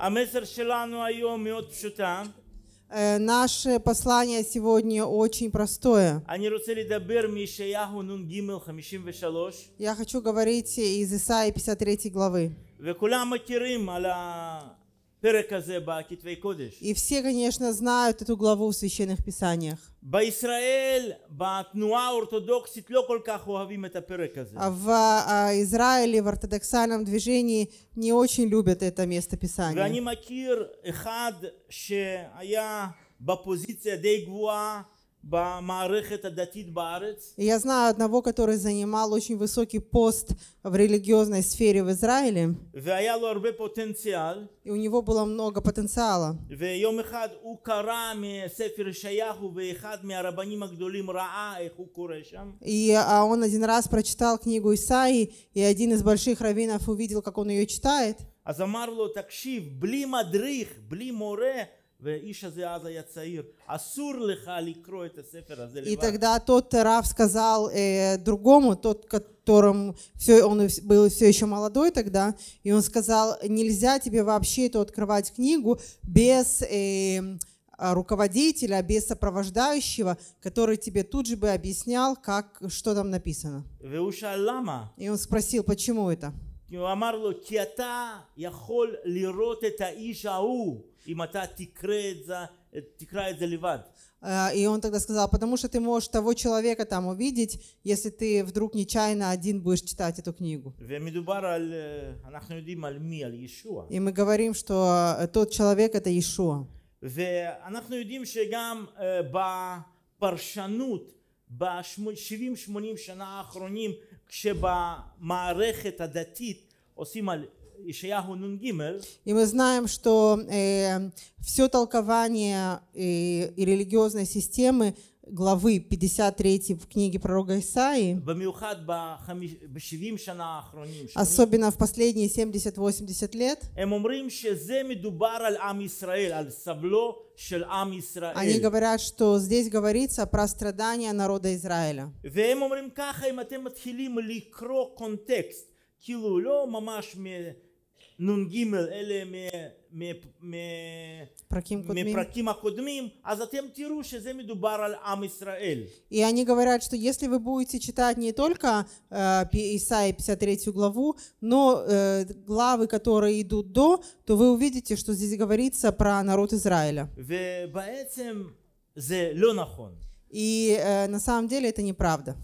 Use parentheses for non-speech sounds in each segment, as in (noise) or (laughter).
המסר שלנו היום מאוד פשוטה. Наше послание сегодня очень простое. Я хочу говорить из Исаии 53 главы. И все, конечно, знают эту главу в священных писаниях. А в а, а, Израиле, в ортодоксальном движении не очень любят это место писания. בפוזיציה די גבוהה я знаю одного, который занимал очень высокий пост в религиозной сфере в Израиле. И у него было много потенциала. И а он один раз прочитал книгу Исаи, и один из больших раввинов увидел, как он ее читает. אז אמר לו, תקשיב, בלי מדריך, и тогда тот Рав сказал э, другому, тот, которым все, он был все еще молодой тогда, и он сказал, нельзя тебе вообще эту открывать книгу без э, руководителя, без сопровождающего, который тебе тут же бы объяснял, как, что там написано. И он спросил, почему это? אם אתה תקרא את זה לבד. И он тогда сказал, потому что ты можешь того человека там увидеть, если ты вдруг нечаянно один будешь читать эту книгу. И мы говорим, что тот человек это Иешуа. И мы знаем, что э, все толкование э, и религиозной системы главы 53 в книге пророка Исаи, особенно в последние 70-80 лет, эм они говорят, что здесь говорится про страдания народа Израиля. והם אומרים ככה, אם אתם מתחילים לקרוא קונטקסט, כאילו נ"ג אלה מפרקים הקודמים, אז אתם תראו שזה מדובר על עם ישראל. И они говорят, что если вы будете читать не только э, Исаии 53 главу, но э, главы, которые идут до, то вы увидите, что здесь говорится про народ Израиля. И э, на самом деле это неправда.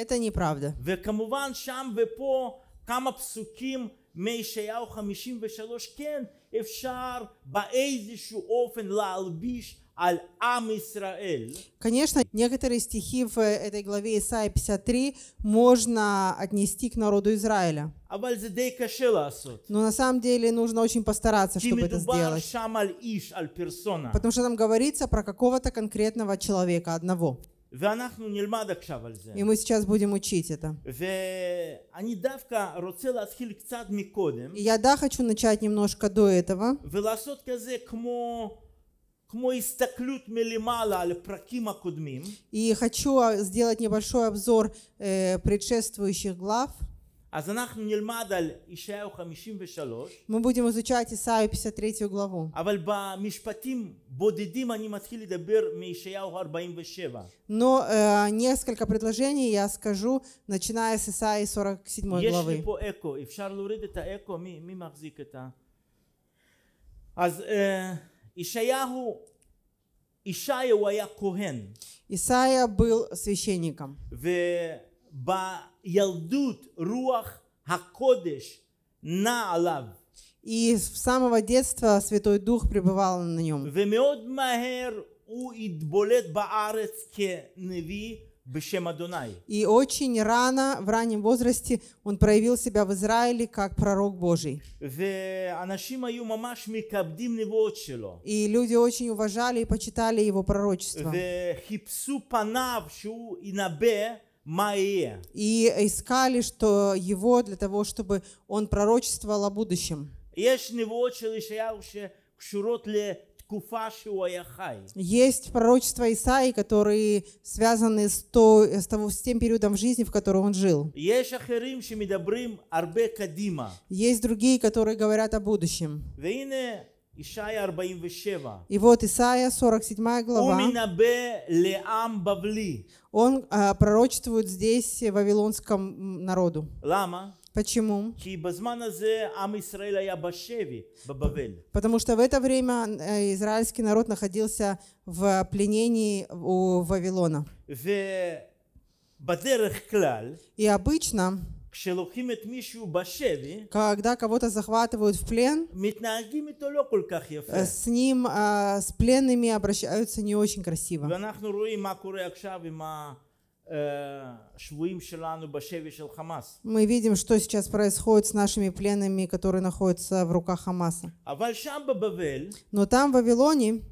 Это неправда. מישעיהו 53 כן אפשר באיזשהו אופן להלביש Конечно, некоторые стихи в э, этой главе Исаия 53 можно отнести к народу Израиля. Но на самом деле нужно очень постараться, чтобы это сделать. Потому что там говорится про какого-то конкретного человека, одного. И мы сейчас будем учить это. И я да хочу начать немножко до этого. И хочу а, сделать небольшой обзор э, предшествующих глав. Мы будем изучать Исаию 53 главу. Но э, несколько предложений я скажу, начиная с Исаии 47 главы. אז э, был священником. ילדות, Руах Хакодеш на Алав. И с самого детства Святой Дух пребывал на нем. ומאוד Махер הוא התבולט בארץ כנביא בשם И очень рано, в раннем возрасте, он проявил себя в Израиле как пророк Божий. ואנשים היו ממש מכבדים נבואות שלו. И люди очень уважали и почитали его пророчество. וחיפשו פניו שהוא ינבא Маия. И искали, что его для того, чтобы он пророчествовал о будущем. Есть пророчества Исаи, которые связаны с, то, с, того, с тем периодом в жизни, в котором он жил. Есть другие, которые говорят о будущем. И вот Исаия 47 глава. Он а, пророчествует здесь вавилонском народу. Почему? Потому что в это время э, израильский народ находился в пленении у Вавилона. И обычно когда кого-то захватывают в плен, э, с ним, э, с пленными обращаются не очень красиво. Мы видим, что сейчас происходит с нашими пленными, которые находятся в руках Хамаса. Но там, в Вавилоне,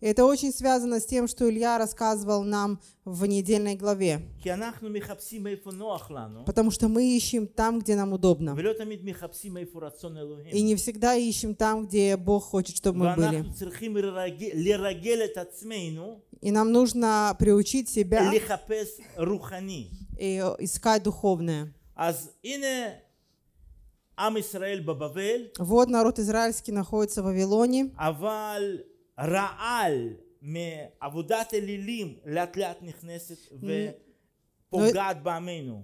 Это очень связано с тем, что Илья рассказывал нам в недельной главе. Потому что мы ищем там, где нам удобно. И не всегда ищем там, где Бог хочет, чтобы мы были. И нам нужно приучить себя искать духовное. Вот народ израильский находится в Вавилоне.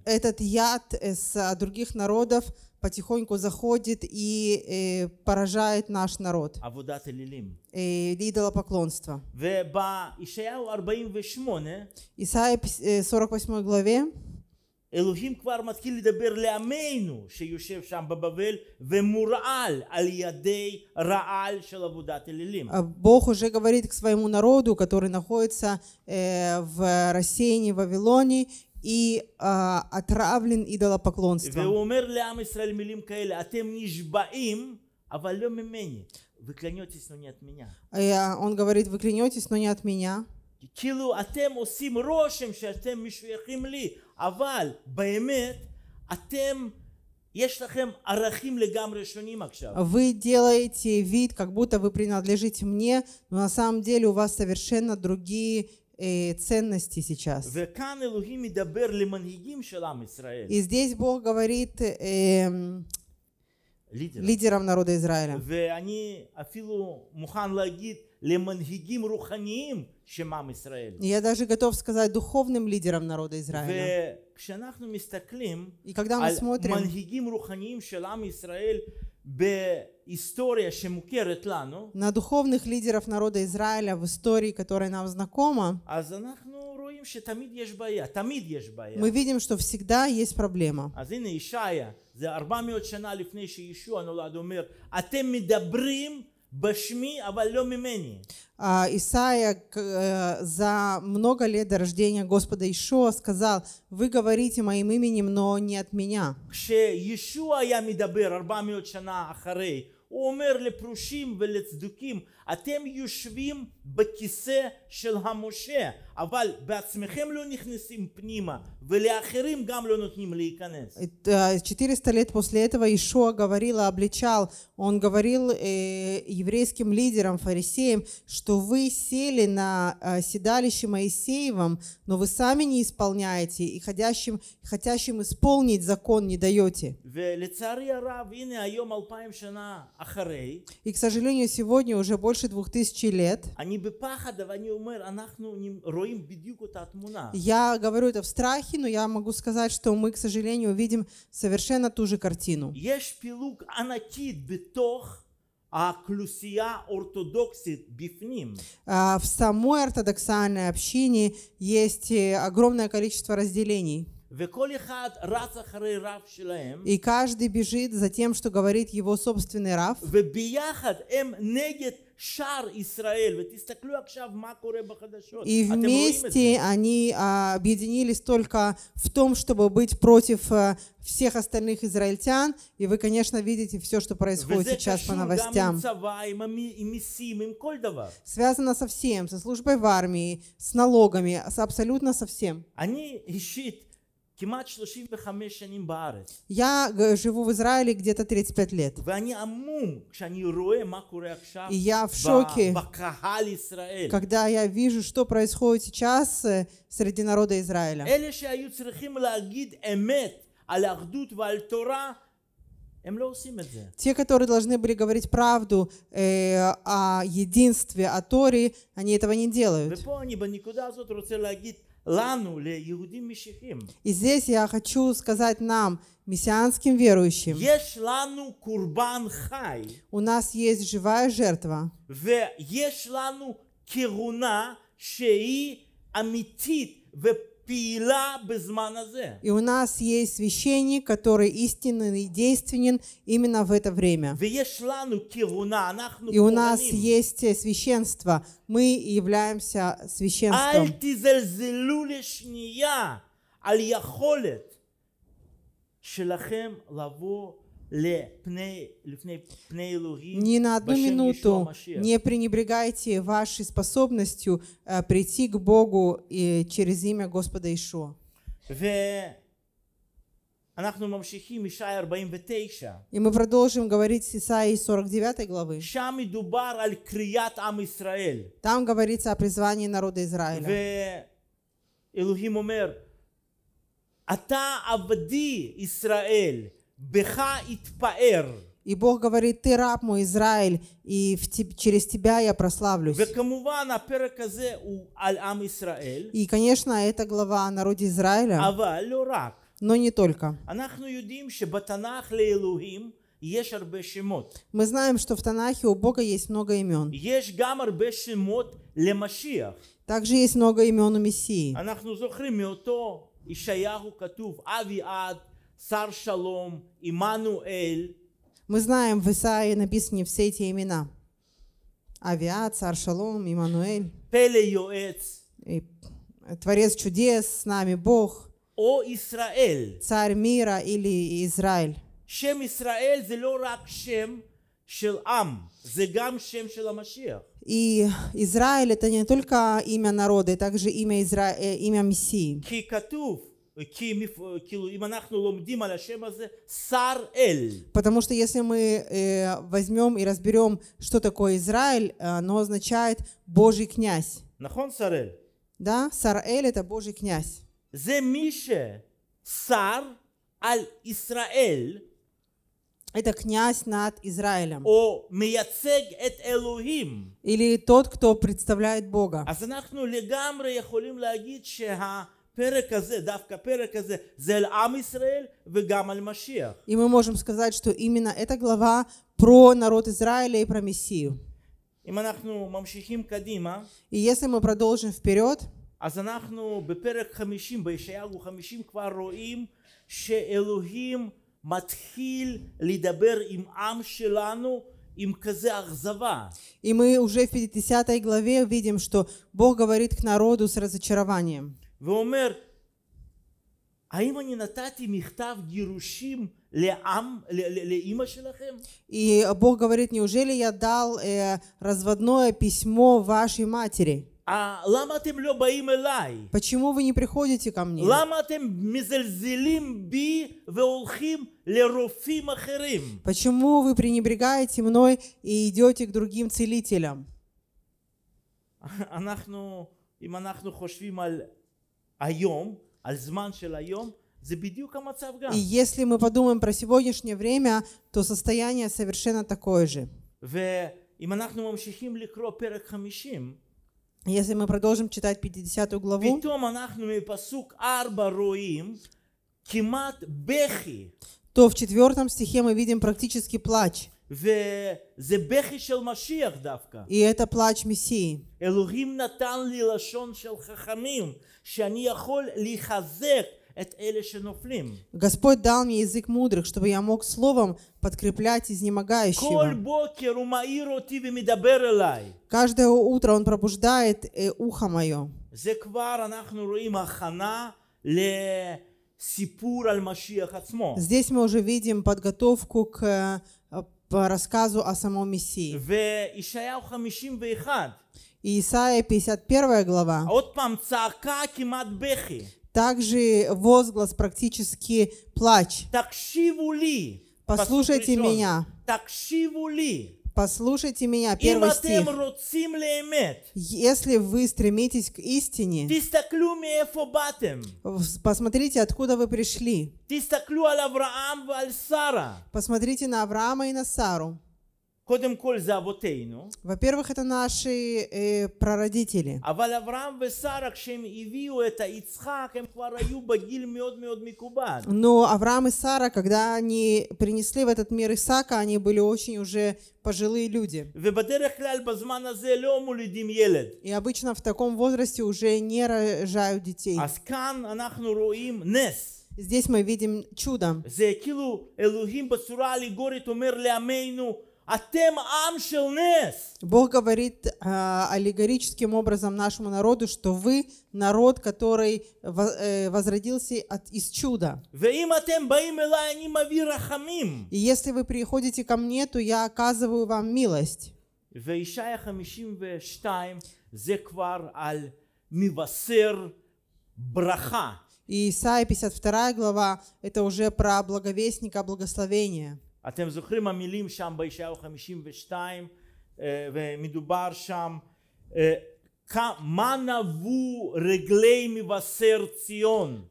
этот яд с а, других народов потихоньку заходит и э, поражает наш народ. Э, идолопоклонство. Исаия 48 э, главе אלוהים כבר מתחיל לדבר לעמנו שיושב שם בבבל ומורעל על ידי רעל של עבודת אלילים. Бог уже говорит к своему народу, который находится э, в рассеянии в Вавилоне и э, отравлен идолопоклонством. והוא אומר לעם ישראל מילים כאלה, אתם נשבעים אבל לא ממני, וכלניותיס לא נת меня. Он говорит, вы клянетесь, но не от меня. כאילו אתם עושים רושם שאתם משויכים לי אבל באמת אתם Вы делаете вид, как будто вы принадлежите мне, но на самом деле у вас совершенно другие э, ценности сейчас. И здесь Бог говорит э, лидерам. лидерам народа Израиля. Я даже готов сказать духовным лидерам народа Израиля. И когда мы смотрим на духовных лидеров народа Израиля в истории, которая нам знакома, а мы видим, что всегда есть проблема. זה 400 שנה לפני שישוע נולד, אומר, אתם מדברים Башми, авалё мимени. А, Исаия э, за много лет до рождения Господа Ишуа сказал, «Вы говорите моим именем, но не от меня». הוא אומר לפרושים ולצדוקים, אתם יושבים בכיסא של המשה אבל בעצמכם לא נכנסים פנימה ולאחרים גם לא נותנים להיכנס. 400 э, э, лет после этого Ишуа говорил и обличал, он говорил э, еврейским лидерам, фарисеям, что вы сели на э, седалище Моисеевом, но вы сами не исполняете и ходящим, хотящим исполнить закон не даете. А и, к сожалению, сегодня уже больше двух тысяч лет а а ну, я говорю это в страхе, но я могу сказать, что мы, к сожалению, видим совершенно ту же картину. А в самой ортодоксальной общине есть э, огромное количество разделений. И каждый бежит за тем, что говорит его собственный рав. И а вместе они а, объединились только в том, чтобы быть против э, всех остальных израильтян, и вы, конечно, видите все, что происходит сейчас по новостям. Связано со всем, со службой в армии, с налогами, с абсолютно со всем. Они ищут я э, живу в Израиле где-то 35 лет. И я в шоке, когда я вижу, что происходит сейчас э, среди народа Израиля. Те, которые должны были говорить правду э, о единстве, о Торе, они этого не делают. И здесь я хочу сказать нам, мессианским верующим, у нас есть живая жертва. ויש לנו כהונה שהיא אמיתית и у нас есть священник, который истинный и действенен именно в это время. И у нас есть священство. Мы являемся священством. Ни на одну минуту не пренебрегайте вашей способностью э, прийти к Богу э, через имя Господа Ишуа. И мы продолжим говорить с Исаии 49 главы. Там говорится о призвании народа Израиля. Илухим אומר, ата עבדי ישראל. Беха И Бог говорит, ты раб мой, Израиль, и в te, через тебя я прославлюсь. И, конечно, эта глава о народе Израиля, но не только. Мы знаем, что в Танахе у Бога есть много имен. Также есть много имен у Мессии царь Шалом, Имануэль. Мы знаем, в Исаии написаны все эти имена. Авиа, царь Шалом, Имануэль. Пеле Йоэц. Творец чудес, с нами Бог. О Израиль. Царь мира или Израиль. Шем Израиль, זה לא רק И Израиль это не только имя народа, это также имя, Изра... Э, имя Мессии. Э, Потому что если мы э, возьмем и разберем, что такое Израиль, оно э, означает Божий князь. Нахон Сарель. Да, Сарель это Божий князь. זה מי ששר על это князь над Израилем. О מייצג את אלוהים. Или тот, кто представляет Бога. А הפרק הזה, דווקא הפרק הזה, זה על עם ישראל וגם על И мы можем сказать, что именно эта глава про народ Израиля и про Мессию. אם אנחנו ממשיכים קדימה, и если мы продолжим вперед, אז אנחנו בפרק 50, בישעיהו 50 כבר רואים שאלוהים מתחיל לדבר עם עם שלנו им казе И мы уже в 50 главе видим, что Бог говорит к народу с разочарованием. ואומר, האם אני נתתי מכתב גירושים לעם, לאימא שלכם? И Бог говорит, неужели я дал э, разводное письмо вашей матери? למה а אתם Почему вы не приходите ко мне? למה אתם מזלזלים בי והולכים לרופאים אחרים? Почему вы пренебрегаете мной и идете к другим целителям? אנחנו, אם אנחנו חושבים על и если мы подумаем про сегодняшнее время, то состояние совершенно такое же. Если мы продолжим читать 50 главу, то в четвертом стихе мы видим практически плач. וזה בכי של משיח דווקא. И это плач Мессии. אלוהים נתן לי לשון של חכמים, שאני יכול לחזק Господь дал мне язык мудрых, чтобы я мог словом подкреплять изнемогающего. Каждое утро Он пробуждает э, ухо мое. Здесь мы уже видим подготовку к э, по рассказу о самом Мессии. וישעיהו 51. Исаия 51 глава. עוד פעם, צעקה כמעט בכי. Также возглас практически плач. תקשיבו לי. Послушайте меня. תקשיבו לי. Послушайте меня, первый стих. Если вы стремитесь к истине, посмотрите, откуда вы пришли. Посмотрите на Авраама и на Сару. Во-первых, это наши э, прародители. А эм Но Авраам и Сара, когда они принесли в этот мир Исаака, они были очень уже пожилые люди. И обычно в таком возрасте уже не рожают детей. А Здесь мы видим чудо. А Бог говорит э, аллегорическим образом нашему народу, что вы народ, который э, возродился от, из чуда. И если вы приходите ко мне, то я оказываю вам милость. וישעיה 52 זה И Исаия 52 глава, это уже про благовестника благословения. אתם זוכרים המילים שם בישעיהו 52 ומדובר שם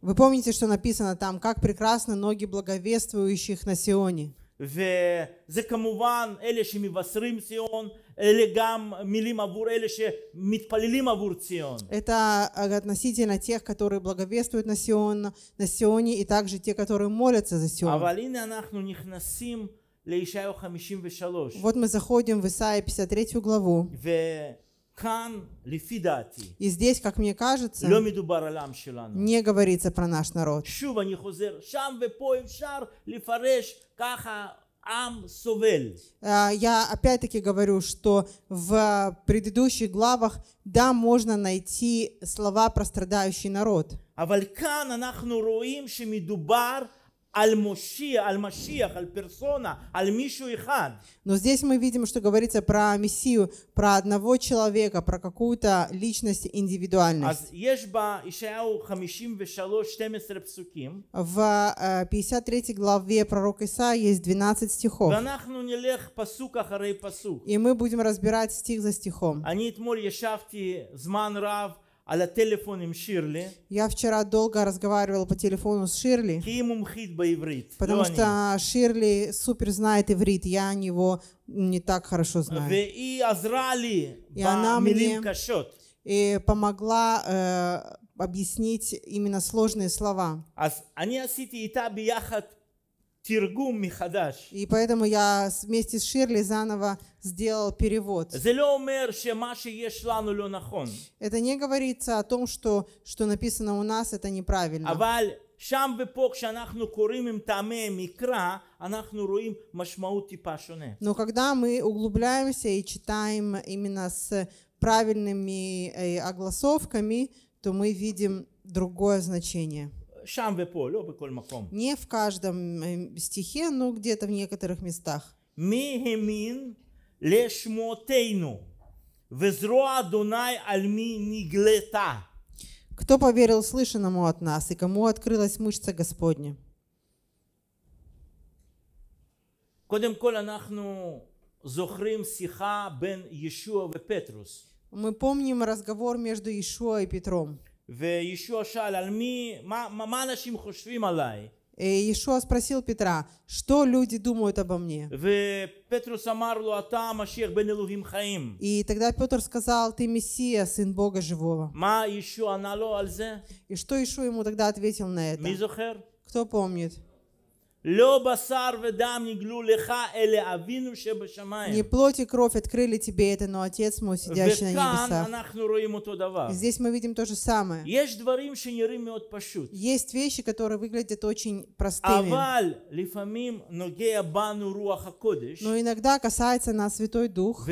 Вы помните, что написано там, как прекрасно ноги благовествующих на Сионе. וזה כמובן אלה שמבשרים ציון, אלה גם מילים עבור אלה שמתפללים עבור ציון. Это относительно тех, которые благовествуют на Сион, на Сионе, и также те, которые молятся за Сион. אבל הנה אנחנו נכנסים לישעיהו 53. Вот мы заходим в Исаия 53 главу. И здесь, как мне кажется, не говорится про наш народ. Э, я опять-таки говорю, что в предыдущих главах, да, можно найти слова про страдающий народ. Но здесь мы видим, что говорится про Мессию, про одного человека, про какую-то личность, индивидуальность. А В 53 э, главе пророка Иса есть 12 стихов. Ну а и мы будем разбирать стих за стихом. על הטלפון עם שירלי. Я вчера долго разговаривала по телефону с Ширли. כי היא מומחית בעברית, Потому что Ширли супер знает иврит, я его не так хорошо знаю. והיא עזרה לי И במילים קשות. и помогла э, объяснить именно сложные слова. תרגום מחדש. И поэтому я вместе с Ширли заново сделал перевод. זה לא אומר שמה שיש לנו לא נכון. Это не говорится о том, что, что написано у нас, это неправильно. אבל שם ופה כשאנחנו קוראים עם טעמי מקרא אנחנו רואים משמעות טיפה שונה. Но когда мы углубляемся и читаем именно с правильными э, огласовками, то мы видим другое значение. שם ופה, לא בכל מקום. Не в каждом э, стихе, но где-то в некоторых местах. מי האמין לשמותינו, וזרוע אדוני על מי נגלתה. Кто поверил слышанному от нас, и кому открылась мышца Господня? קודם כל אנחנו זוכרים שיחה בין ישוע ופטרוס. Мы помним разговор между Иешуа и Петром. וישוע שאל על מי, מה, מה, מה אנשים חושבים עליי? Иешуа спросил Петра, что люди думают обо мне. И тогда Петр сказал, ты Мессия, Сын Бога Живого. И что Иешуа ему тогда ответил на это? Кто помнит? Не плоть и кровь открыли тебе это, но Отец мой, сидящий на небесах. И здесь мы видим то же самое. Есть вещи, которые выглядят очень простыми. Но иногда касается нас Святой Дух.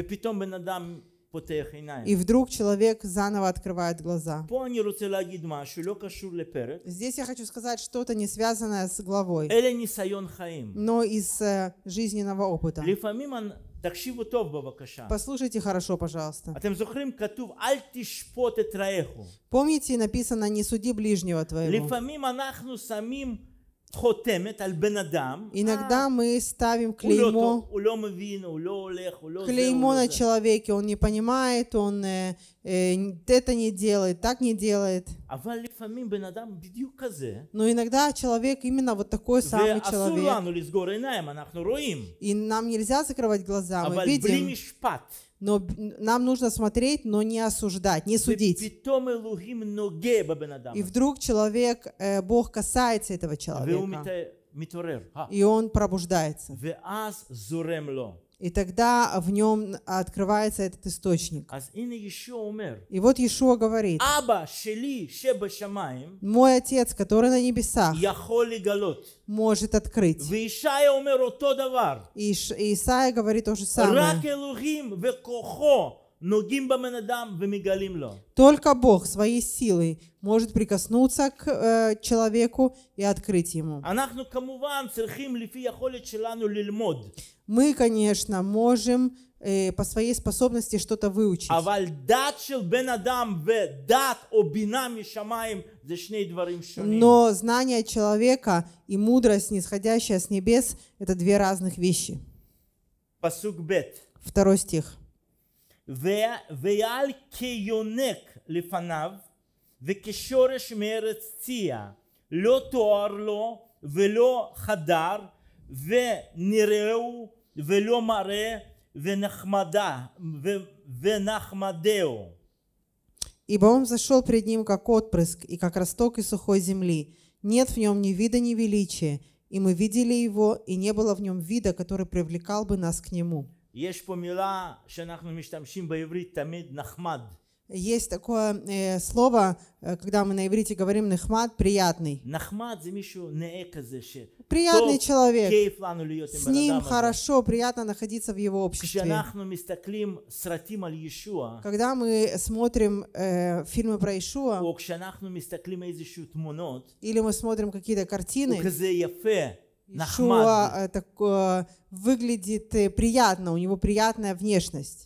И вдруг человек заново открывает глаза. Здесь я хочу сказать что-то не связанное с главой, но из э, жизненного опыта. Послушайте хорошо, пожалуйста. А Помните, написано не суди ближнего твоего. Иногда а. мы ставим клеймо. Клеймо на человеке. Он не понимает, он э, э, это не делает, так не делает. Но иногда человек именно вот такой самый человек. И нам нельзя закрывать глаза, мы видим. Но нам нужно смотреть, но не осуждать, не судить. И вдруг человек, э, Бог касается этого человека. И он пробуждается. И тогда в нем открывается этот источник. И вот Иешуа говорит, мой отец, который на небесах, может открыть. И Исаия говорит то же самое. Только Бог своей силой может прикоснуться к э, человеку и открыть ему мы, конечно, можем э, по своей способности что-то выучить. Но знание человека и мудрость, нисходящая с небес, это две разных вещи. Второй стих. וכשורש מארץ ציע, לא תואר לו ולא חדר, ונראהו ולא מראה ונחמדה, ונחמדהו. Ибо он зашел пред ним, как отпрыск, и как росток из сухой земли. Нет в нем ни вида, ни величия. И мы видели его, и не было в нем вида, который привлекал бы нас к нему. Есть по мила, что мы используем в иврите, есть такое э, слово, э, когда мы на иврите говорим нахмат, приятный. Приятный человек. С ним хорошо, приятно находиться в его обществе. Когда мы смотрим э, фильмы про Ишуа, или мы смотрим какие-то картины, Ишуа э, так, э, выглядит э, приятно, у него приятная внешность.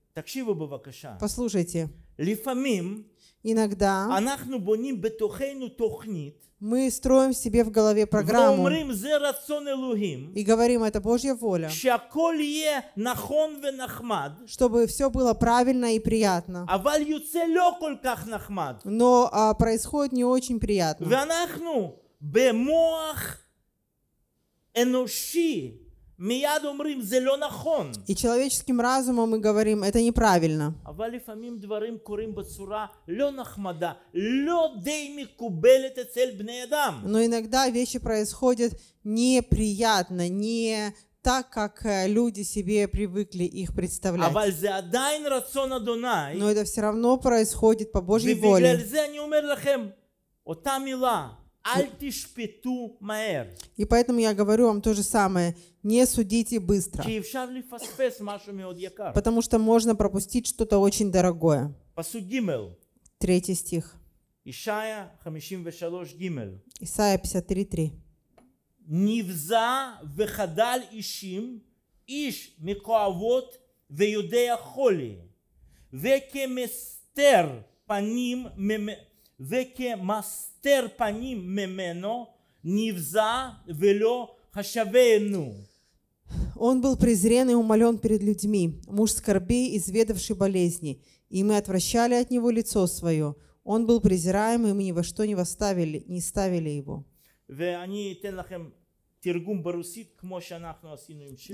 Послушайте. Иногда мы строим себе в голове программу и говорим, это Божья воля, чтобы все было правильно и приятно. Но а, происходит не очень приятно. И человеческим разумом мы говорим, это неправильно. Но иногда вещи происходят неприятно, не так, как э, люди себе привыкли их представлять. Но это все равно происходит по Божьей воле. И поэтому я говорю вам то же самое. Не судите быстро. Потому что можно пропустить что-то очень дорогое. Третий стих. Исайя 53, Исайя 53, נבזה וחדל אישים, איש מכואבות ויודע חולי, וכמסתר וכמסתר פנים ממנו נבזה ולא хашавену. Он был презрен и умолен перед людьми, муж скорбей, изведавший болезни, и мы отвращали от него лицо свое. Он был презираем, и мы ни во что не, восставили, не ставили его.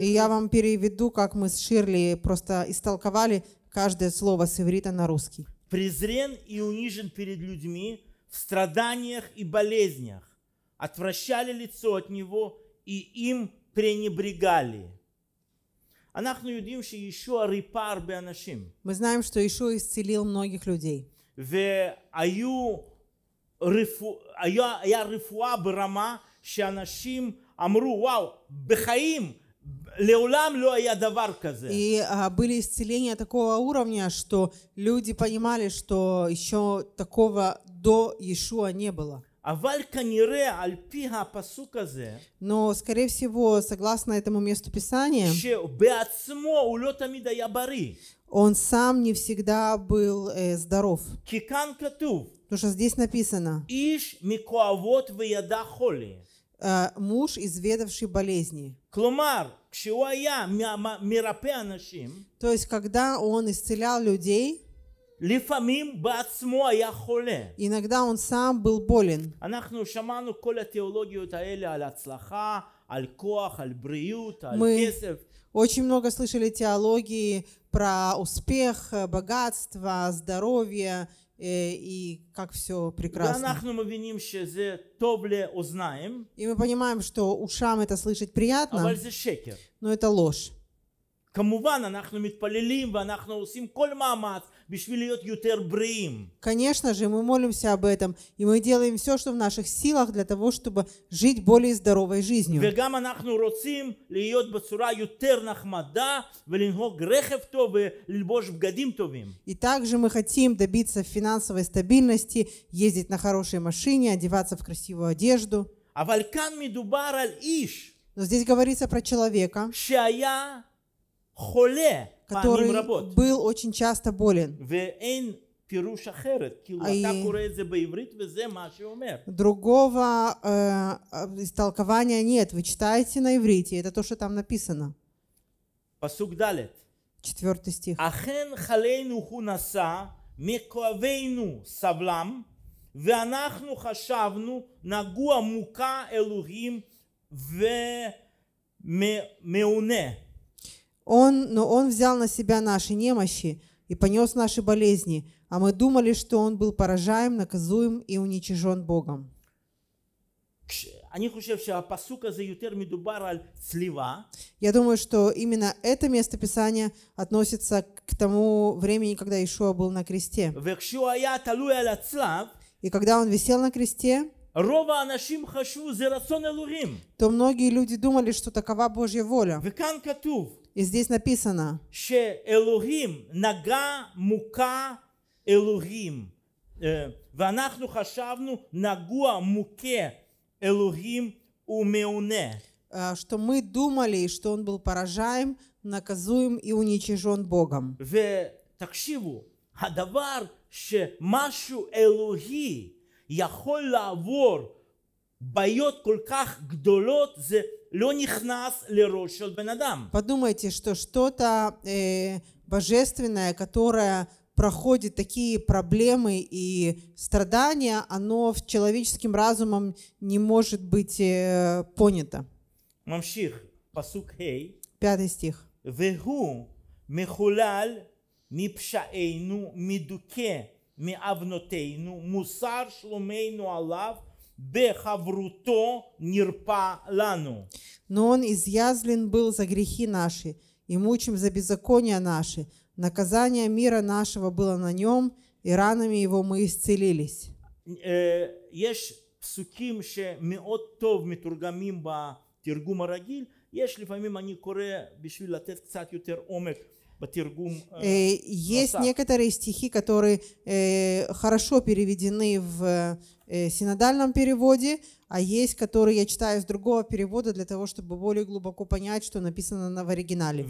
И я вам переведу, как мы с Ширли просто истолковали каждое слово с иврита на русский презрен и унижен перед людьми в страданиях и болезнях, отвращали лицо от него и им пренебрегали. Ну Мы знаем, что еще исцелил многих людей. היה רפואה ברמה שאנשים Амру, вау, בחיים и а, были исцеления такого уровня, что люди понимали, что еще такого до Иешуа не было. А Но, скорее всего, согласно этому месту Писания, он сам не всегда был э, здоров. Потому что здесь написано, Э, муж, изведавший болезни. То есть, когда он исцелял людей, לפעמים בעצמו היה חולה. иногда он сам был болен. אנחנו שמענו כל התיאולוגיות האלה על הצלחה, על כוח, על בריאות, על כסף. Очень много слышали теологии про успех, э, богатство, здоровье Э, и как все прекрасно. И мы понимаем, что ушам это слышать приятно, но это ложь. כמובן, אנחנו מתפללים ואנחנו עושים כל מאמץ Конечно же, мы молимся об этом, и мы делаем все, что в наших силах для того, чтобы жить более здоровой жизнью. И также мы хотим добиться финансовой стабильности, ездить на хорошей машине, одеваться в красивую одежду. А Но здесь говорится про человека, который был очень часто болен. другого э, истолкования нет. Вы читаете на иврите, это то, что там написано. Четвертый стих. «Ахен халейну хунаса, мекуавейну савлам, ואנחנו חשבנו נגוע מוכה אלוהים ומעונה он, но Он взял на себя наши немощи и понес наши болезни, а мы думали, что Он был поражаем, наказуем и уничижен Богом. А Я думаю, что именно это место Писания относится к тому времени, когда Ишуа был на кресте. И когда он висел на кресте, то многие люди думали, что такова Божья воля. И здесь написано, שאלוהים נגע מוכה אלוהים. ואנחנו חשבנו נגוע מוכה אלוהים ומעונה. Что мы думали, что он был поражаем, наказуем и уничижен Богом. ותקשיבו, הדבר שמשהו אלוהי יכול לעבור בעיות כל כך גדולות זה Подумайте, что что-то э, божественное, которое проходит такие проблемы и страдания, оно в человеческим разумом не может быть э, понято. ממשיך, פסוק хей, пятый стих. והוא מחולל מפשענו, מדוכא מעוונותינו, מוסר שלומנו עליו но он изъязлен был за грехи наши, и мучим за беззакония наши. Наказание мира нашего было на нем, и ранами его мы исцелились. יש פסוקים שמאוד טוב מתורגמים בתרגום הרגיל, יש לפעמים אני קורא בשביל לתת קצת יותר עומק Э, э, есть некоторые стихи, которые э, хорошо переведены в синодальном переводе, а есть, которые я читаю с другого перевода для того, чтобы более глубоко понять, что написано на в оригинале.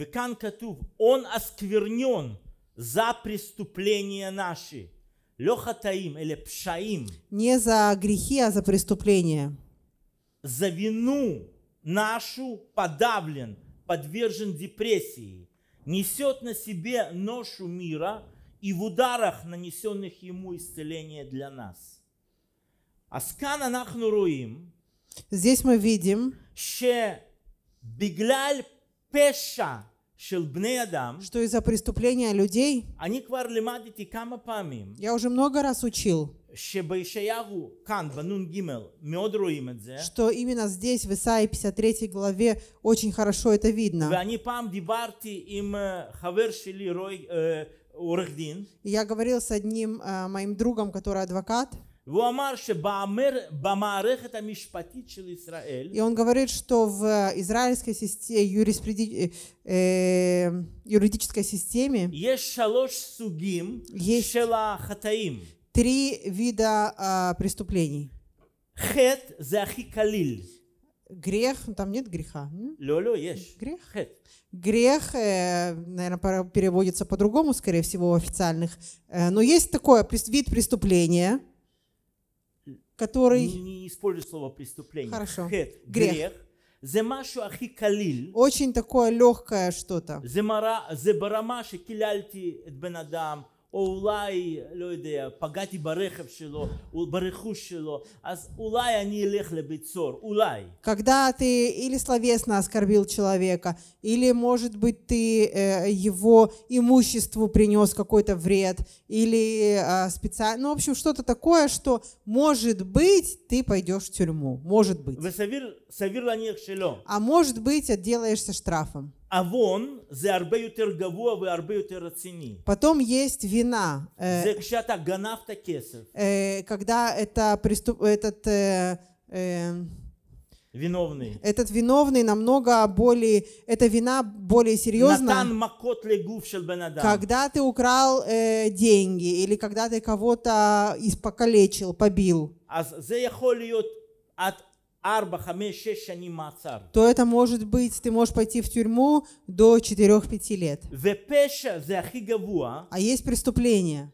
Он осквернен за преступления наши. Лехатаим или пшаим. Не за грехи, а за преступления. За вину нашу подавлен, подвержен депрессии несет на себе ношу мира и в ударах, нанесенных ему исцеление для нас. Аскан анахну Здесь мы видим, что бигляль пеша что из-за преступления людей я уже много раз учил, что именно здесь, в Исаии 53 главе, очень хорошо это видно. Я говорил с одним э, моим другом, который адвокат. И он говорит, что в э, израильской системе, юриспреди... Э, э, юридической системе есть три вида э, преступлений. Хет за калил. Грех, ну, там нет греха. Лоло, есть. Грех. Хет. Грех, э, наверное, переводится по-другому, скорее всего, в официальных. Э, но есть такой вид преступления – который... Не, не использую слово преступление. Хорошо. Хет, грех. грех. זה משהו очень такое легкое что-то. זה ברמה שקיללתי אולי, לא יודע, פגעתי ברכב שלו, ברכוש שלו, אז אולי אני אלך לבית סוהר, אולי. Когда ты или словесно оскорбил человека, или, может быть, ты э, его имуществу принес какой-то вред, или э, специально, ну, в общем, что-то такое, что, может быть, ты пойдешь в тюрьму, может быть. А может быть, отделаешься штрафом. А а Потом есть вина. Э, э, когда это преступ, этот э, э, виновный. Этот виновный намного более, эта вина более серьезная. Когда ты украл э, деньги или когда ты кого-то испокалечил, побил. אז а а то это может быть, ты можешь пойти в тюрьму до 4-5 лет. А есть преступление,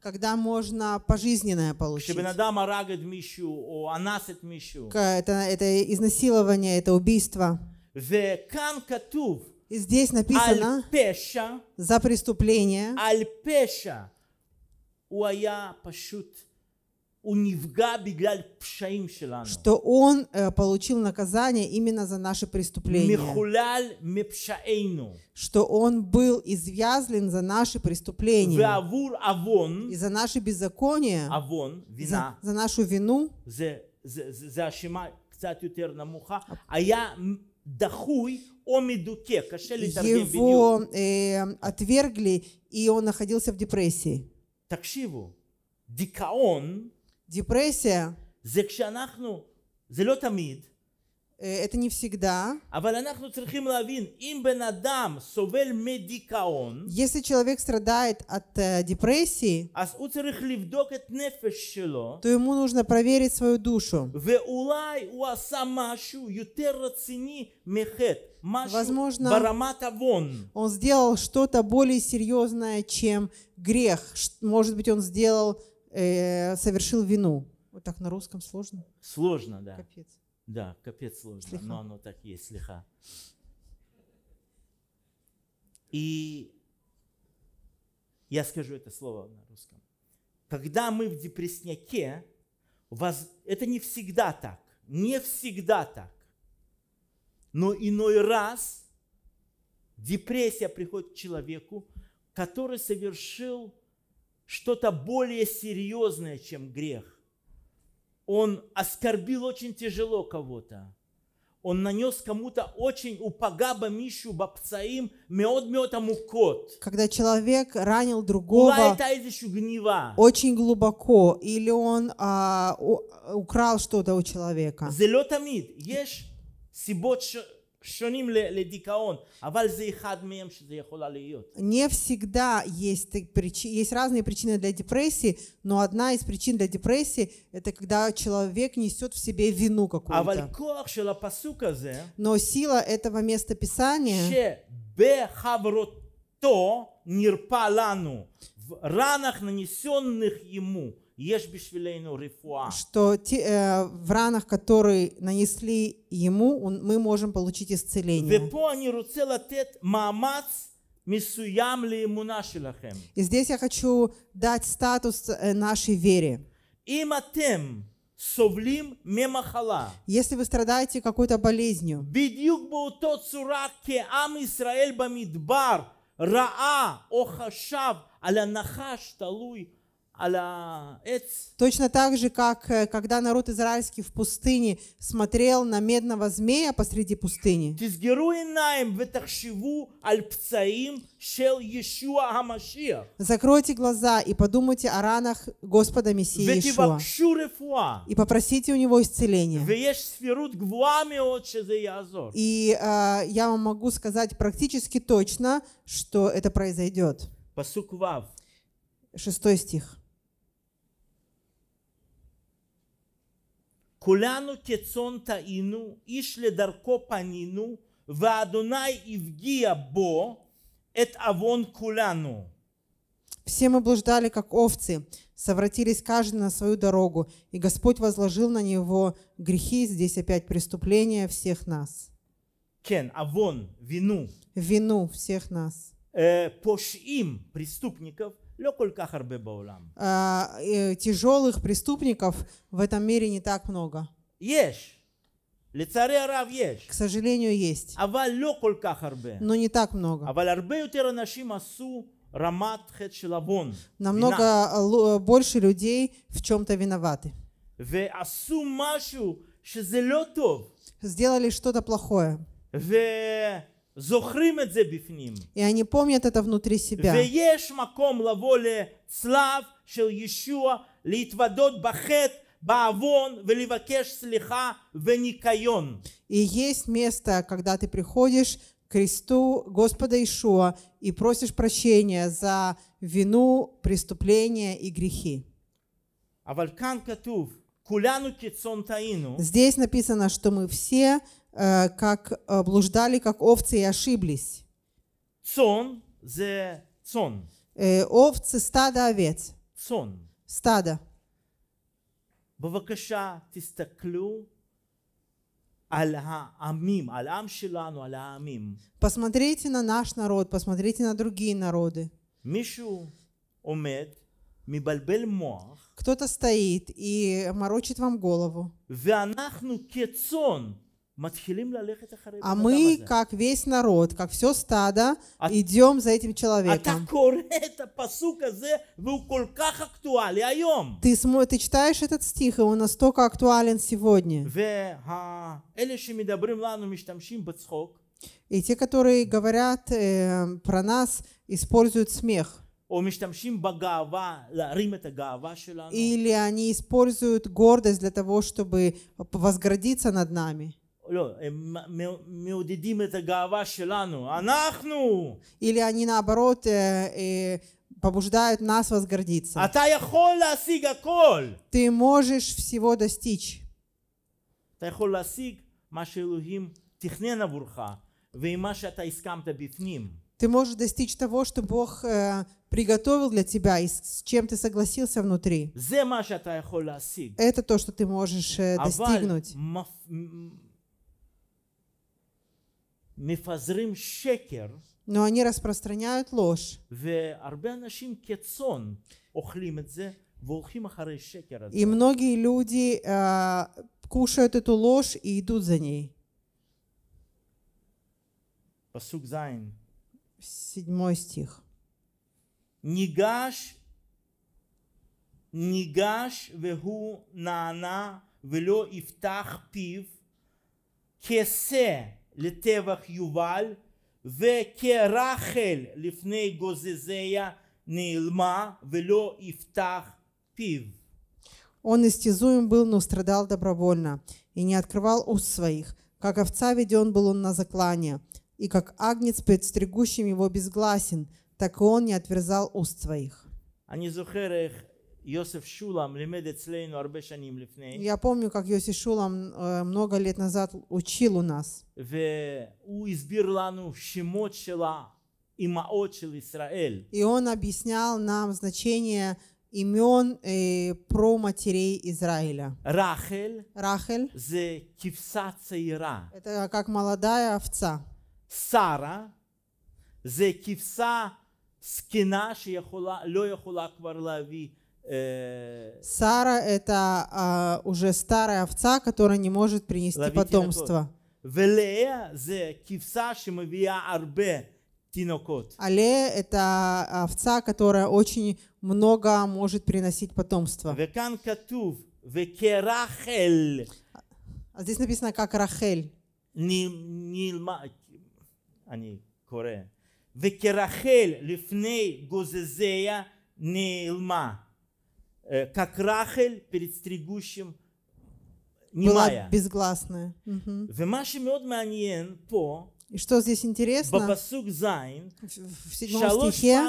когда можно пожизненное получить. Это, это изнасилование, это убийство. И здесь написано за преступление что он э, получил наказание именно за наши преступления, что он был извязлен за наши преступления и за наши беззакония, за, за нашу вину. Его э, отвергли, и он находился в депрессии. תקשיבו, Дикаон депрессия, זה כשאנחנו, זה לא э, это не всегда. אבל אנחנו צריכים להבין, אם בן אדם סובל מדיכאון, если человек страдает от э, депрессии, то ему нужно проверить свою душу. Возможно, он сделал что-то более серьезное, чем грех. Может быть, он сделал Э, совершил вину. Вот так на русском сложно? Сложно, да. Капец. Да, капец сложно, слиха. но оно так есть, слегка. И я скажу это слово на русском. Когда мы в депрессняке, воз... это не всегда так. Не всегда так. Но иной раз депрессия приходит к человеку, который совершил что-то более серьезное, чем грех. Он оскорбил очень тяжело кого-то. Он нанес кому-то очень упагаба мишу бабцаим меот меотаму кот. Когда человек ранил другого гнева. очень глубоко, или он а, у, украл что-то у человека. Зелотамид, ешь сибот שונים לדיכאון, אבל זה אחד מהם שזה יכולה להיות. Не всегда есть, есть разные причины для депрессии, но одна из причин для депрессии это когда человек несет в себе вину какую-то. אבל כוח של הפסוק הזה, но сила этого места Писания, שבחברותו נרפא לנו, в ранах, нанесенных ему, что те, э, в ранах, которые нанесли ему, он, мы можем получить исцеление. И здесь я хочу дать статус э, нашей вере. Если вы страдаете какой-то болезнью, раа о аля нахаш талуй Точно так же, как э, когда народ израильский в пустыне смотрел на медного змея посреди пустыни. Закройте глаза и подумайте о ранах Господа Мессии Иешуа. И попросите у него исцеления. И э, я вам могу сказать практически точно, что это произойдет. Шестой стих. כולנו כצאן טעינו, איש לדרכו פנינו, ואדוני הפגיע בו את עוון כולנו. Все мы блуждали, как овцы, совратились каждый на свою дорогу, и Господь возложил на него грехи, здесь опять преступления всех нас. Кен, авон, вину. Вину всех нас. Э, Пошим преступников – а, э, тяжелых преступников в этом мире не так много. לצערי הרב יש. к сожалению есть. אבל לא כל но не так много. אבל הרבה יותר אנשים עשו רמת חטא של намного э, э, больше людей в чем-то виноваты. ועשו משהו שזה לא сделали что-то плохое. И они помнят это внутри себя. И есть место, когда ты приходишь к кресту Господа Ишуа и просишь прощения за вину, преступления и грехи. Здесь написано, что мы все Э, как блуждали, как овцы и ошиблись. Цон зе цон. Э, овцы стада овец. Цон. Стада. בבקשה, тистаклю, על העמים, על העם Посмотрите на наш народ, посмотрите на другие народы. מישהו עומד, מבלבל מוח. Кто-то стоит и морочит вам голову. ואנחנו כצאן. А мы, как весь народ, как все стадо, а идем за этим человеком. А ты, (laughs) см... ты читаешь этот стих, и он настолько актуален сегодня. И те, которые говорят э, про нас, используют смех. Или они используют гордость для того, чтобы возгордиться над нами. לא, הם מעודדים את הגאווה שלנו, אנחנו! Или они наоборот э, э, побуждают нас возгордиться. Ты можешь всего достичь. Ты можешь достичь того, что Бог э, приготовил для тебя и с чем ты согласился внутри. Это то, что ты можешь э, достигнуть. Мифазрим шекер, но они распространяют ложь. И многие люди э, кушают эту ложь и идут за ней. Седьмой стих. Нигаш, нигаш вегу наана, вело ифтах пив, кесе לטבח יובל וכרחל לפני גוזזיה נעלמה ולא יפתח פיו. Он истязуем был, но страдал добровольно, и не открывал уст своих. Как овца веден был он на заклание, и как агнец пред стригущим его безгласен, так и он не отверзал уст своих. А יוסף שולם לימד אצלנו הרבה Я помню, как Йосиф Шулам э, много лет назад учил у нас. והוא הסביר לנו שמות של האימהות של ישראל. И он объяснял нам значение имен э, про матерей Израиля. Рахель. Рахель. Зе кивса צעירה. Это как молодая овца. Сара. Зе кивса скинаш שלא יכולה כבר Э, Сара — это а, уже старая овца, которая не может принести потомство. Але — это овца, которая очень много может приносить потомство. А, а здесь написано как Рахель. וכרחל לפני גוזזיה נעלמה. Э, как Рахель перед стригущим немая. Была безгласная. Угу. И что здесь интересно? в седьмом стихе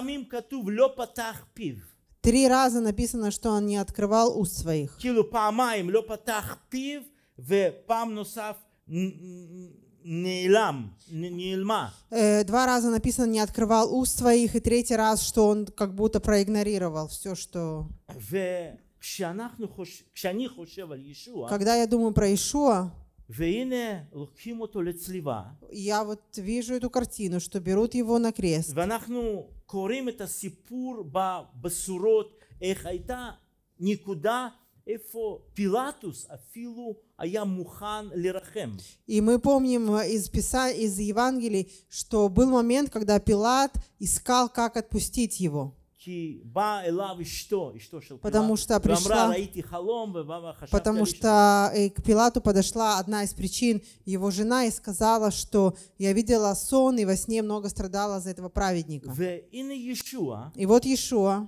три раза написано, что он не открывал уст своих. Нейлам, нейлма. Э, два раза написано «не открывал уст своих», и третий раз, что он как будто проигнорировал все, что... Когда я думаю про Иешуа, я вот вижу эту картину, что берут его на крест. Эфо Пилатус, Афилу, Ая Мухан Лирахем. И мы помним э, из, Писа, из Евангелий, что был момент, когда Пилат искал, как отпустить его. Потому что пришла, потому что э, к Пилату подошла одна из причин его жена и сказала, что я видела сон и во сне много страдала за этого праведника. И вот Иешуа,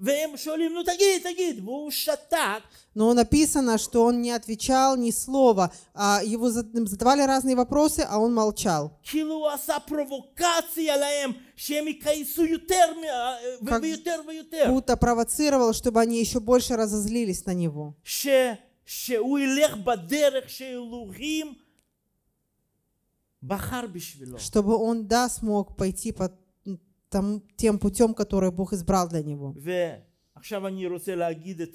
והם שואלים, ну תגיד, תגיד, והוא Но написано, что он не отвечал ни слова. А его задавали разные вопросы, а он молчал. Как будто провоцировал, чтобы они еще больше разозлились на него. чтобы он, да, смог пойти под там, тем путем, который Бог избрал для него. עכשיו אני רוצה להגיד את,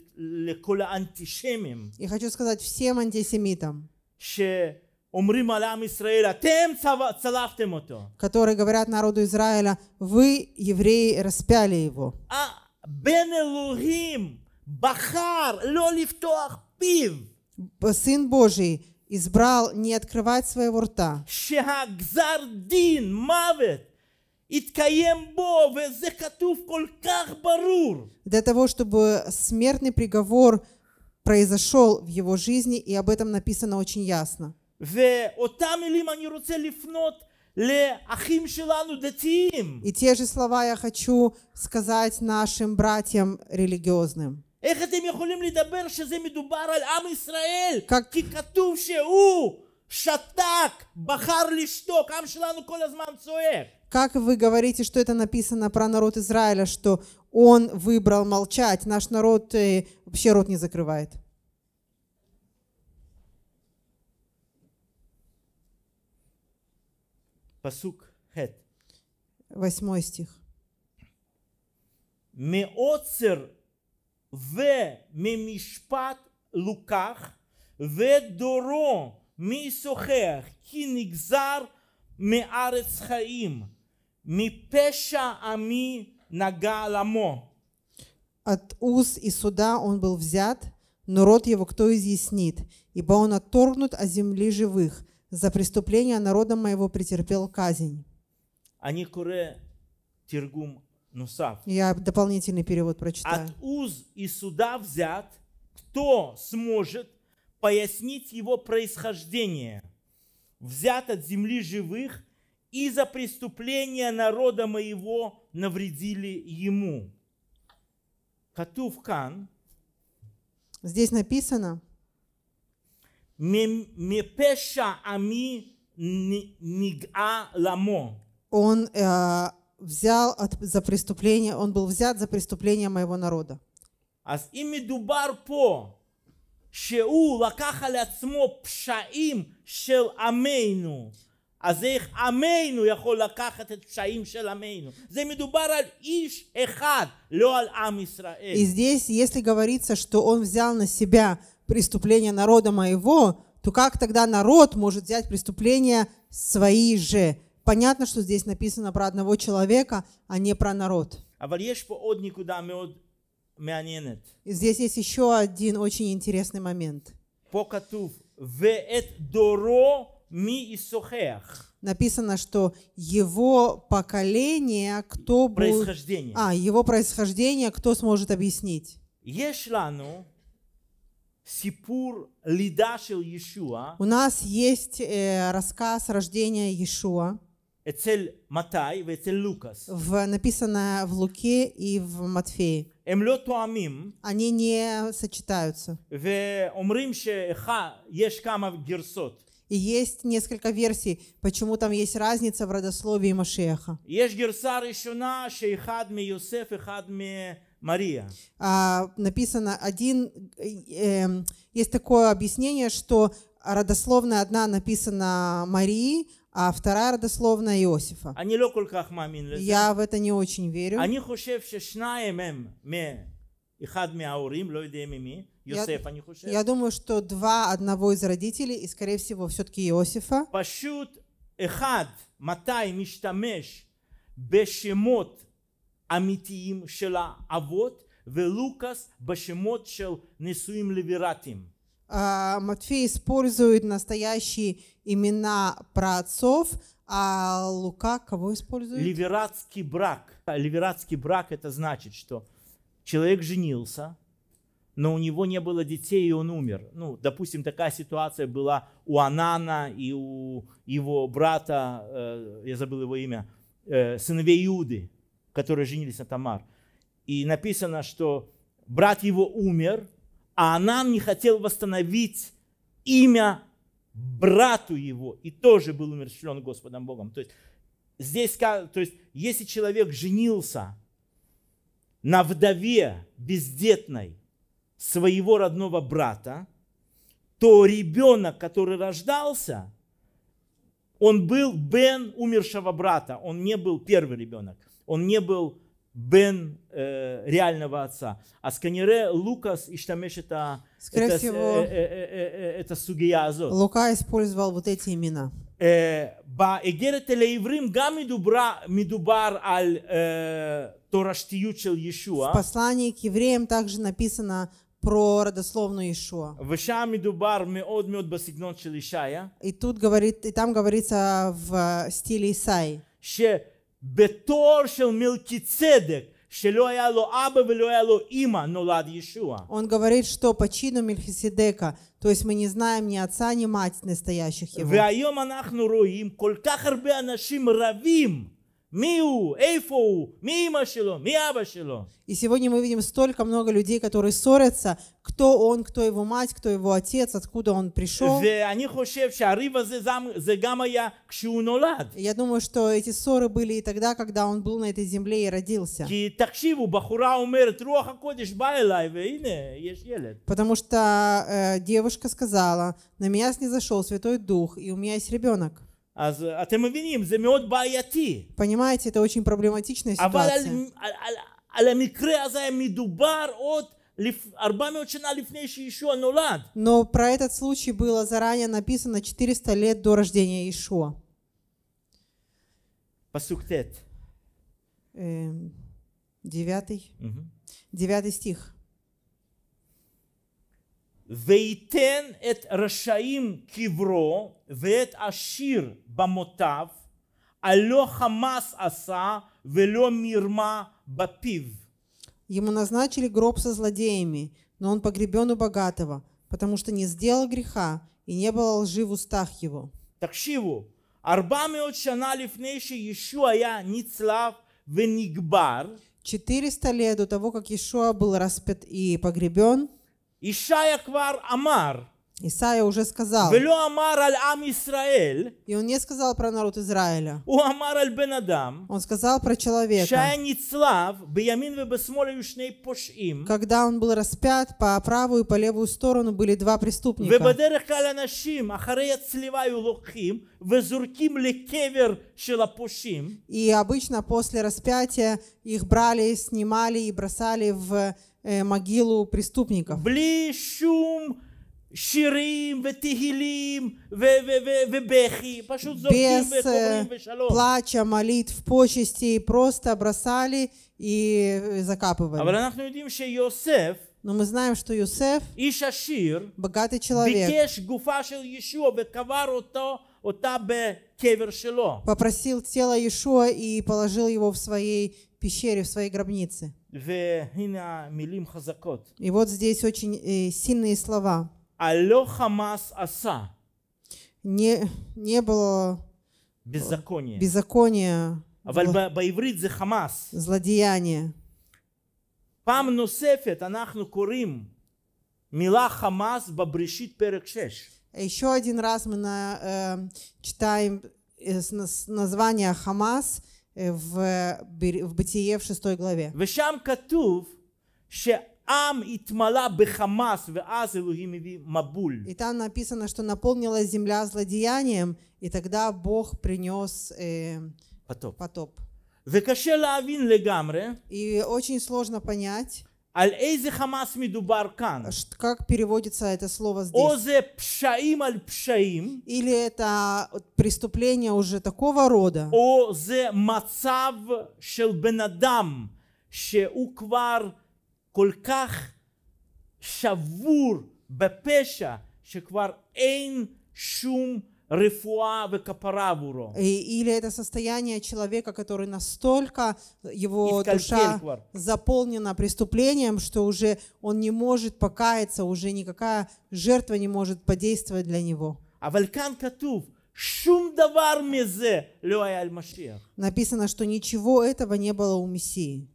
которые говорят народу Израиля вы евреи распяли его а, сын Божий избрал не открывать своего рта שהגזר דין для того, чтобы смертный приговор произошел в его жизни, и об этом написано очень ясно. И те же слова я хочу сказать нашим братьям религиозным. Как шатак, бахар лишток, амшлану колязман цуэр. Как вы говорите, что это написано про народ Израиля, что он выбрал молчать, наш народ э, вообще рот не закрывает? Пасук хет. Восьмой стих. Меоцер в мемишпат луках в доро מי שוחח? כי נגזר מארץ חיים, מפשע עמי נגע על עמו. От уз и суда он был взят, но род его кто изъяснит? Ибо он отторгнут от земли живых. За преступление народа моего претерпел казнь. Я дополнительный перевод прочитаю. От уз и суда взят, кто сможет – пояснить его происхождение, взят от земли живых, и за преступление народа моего навредили ему. Катувкан. Здесь написано. Мепеша ами нига ламо. Он э, взял от, за преступление, он был взят за преступление моего народа. Аз ими дубар по. שהוא לקח על עצמו פשעים של עמנו אז איך עמנו יכול לקחת את פשעים של עמנו? זה מדובר על איש אחד, לא על עם ישראל. И здесь, если говорится, что он взял на себя преступление народа моего, то как тогда народ может взять преступления свои же? Понятно, что здесь написано про одного человека, а не про народ. אבל יש פה עוד נקודה Здесь есть еще один очень интересный момент. Написано, что его поколение, кто происхождение. Будет... А, его происхождение, кто сможет объяснить? сипур Иешуа. У нас есть э, рассказ рождения Иешуа. В, написано в Луке и в Матфее. הם לא תואמים. они не сочетаются. ואומרים שיש כמה גרסות. И есть несколько версий, почему там есть разница в родословии Машеха. Есть герса решена, шейхад ми Йосеф, эхад ми Мария. А, написано один, э, эм, есть такое объяснение, что родословная одна написана Марии, а вторая родословная Иосифа. Я в это не очень верю. Я, я думаю, что два одного из родителей, и скорее всего все-таки Иосифа. А, Матфей использует настоящие имена праотцов, а Лука кого использует? Ливератский брак. А ливератский брак – это значит, что человек женился, но у него не было детей, и он умер. Ну, допустим, такая ситуация была у Анана и у его брата, э, я забыл его имя, э, сыновей Иуды, которые женились на Тамар. И написано, что брат его умер, а Анан не хотел восстановить имя брату его, и тоже был умерщвлен Господом Богом. То есть здесь, то есть, если человек женился на вдове бездетной своего родного брата, то ребенок, который рождался, он был Бен умершего брата, он не был первый ребенок, он не был бен э, реального отца. А сканере Лукас иштамеш это, это, всего, э э, э, э, э, это сугия азот. Лука использовал вот эти имена. Э, ба באיגרת אל העברים גם מדובר על תורשתיות של Иешуа. В послании к евреям также написано про родословную Иешуа. ושם מדובר מאוד מאוד בסגנון של ישעיה. И тут говорит, и там говорится в стиле Исаи. בתור של מלכיצדק, שלא היה לו אבא ולא היה לו אימא, נולד ישוע. Он говорит, что по чину Мельхиседека, то есть мы не знаем ни отца, ни мать настоящих его. והיום אנחנו רואים כל כך הרבה אנשים רבים и сегодня мы видим столько много людей, которые ссорятся, кто он, кто его мать, кто его отец, откуда он пришел. Я думаю, что эти ссоры были и тогда, когда он был на этой земле и родился. Потому что э, девушка сказала, на меня снизошел Святой Дух, и у меня есть ребенок. אז אתם מבינים, זה מאוד בעייתי. понимаете, это очень проблематичная אבל а על, ситуация. על, על, על המקרה הזה מדובר עוד לפ- 400 שנה לפני שישוע נולד. Но про этот случай было заранее написано 400 лет до рождения Иешуа. פסוק ט'. Девятый. Девятый стих. וייתן эт рашаим кивро, ואת ашир бамотав, הלא хамас аса, ולא מרמה בפיו. Ему назначили гроб со злодеями, но он погребен у богатого, потому что не сделал греха и не было лжи в устах его. Так шиву. Арбами 400 שנה לפני שישוע היה נצלב венигбар. 400 лет до того, как Иешуа был распят и погребен, Ишая квар амар. Исаия уже сказал. ולא אמר על עם ישראל. И он не сказал про народ Израиля. У амар аль בן אדם. Он сказал про человека. שהיה נצלב בימין ובשמאל היו שני פושעים. Когда он был распят, по правую и по левую сторону были два преступника. ובדרך כלל אנשים אחרי הצליבה היו לוקחים וזורקים לקבר של И обычно после распятия их брали, снимали и бросали в э, могилу преступников. Блишум שירים ותהילים ובכי, פשוט זורקים וקוראים ושלום. плача, молитв, почести, просто бросали и закапывали. Но мы знаем, что Юсеф, איש богатый человек, попросил тело Иешуа и положил его в своей пещере, в своей гробнице. И вот здесь очень э, сильные слова. Алло Аса. Не, не было беззакония. беззакония зло... хамас. Злодеяние. Пам носефет анахну курим мила хамас бабрешит перек Еще один раз мы на, э, читаем э, название Хамас Э, в, э, в Бытие в шестой главе. И там написано, что наполнилась земля злодеянием, и тогда Бог принес э, потоп. потоп. וקשה להבין И очень сложно понять. על איזה חמאס מדובר כאן? Как переводится это слово здесь? או זה פשעים על פשעים. Или это преступление уже такого рода. או זה מצב של בן אדם שהוא כבר כל כך שבור בפשע שכבר אין שום или это состояние человека, который настолько, э, его душа заполнена преступлением, что уже он не может покаяться, уже никакая жертва не может подействовать для него. А Написано, что ничего этого не было у Мессии.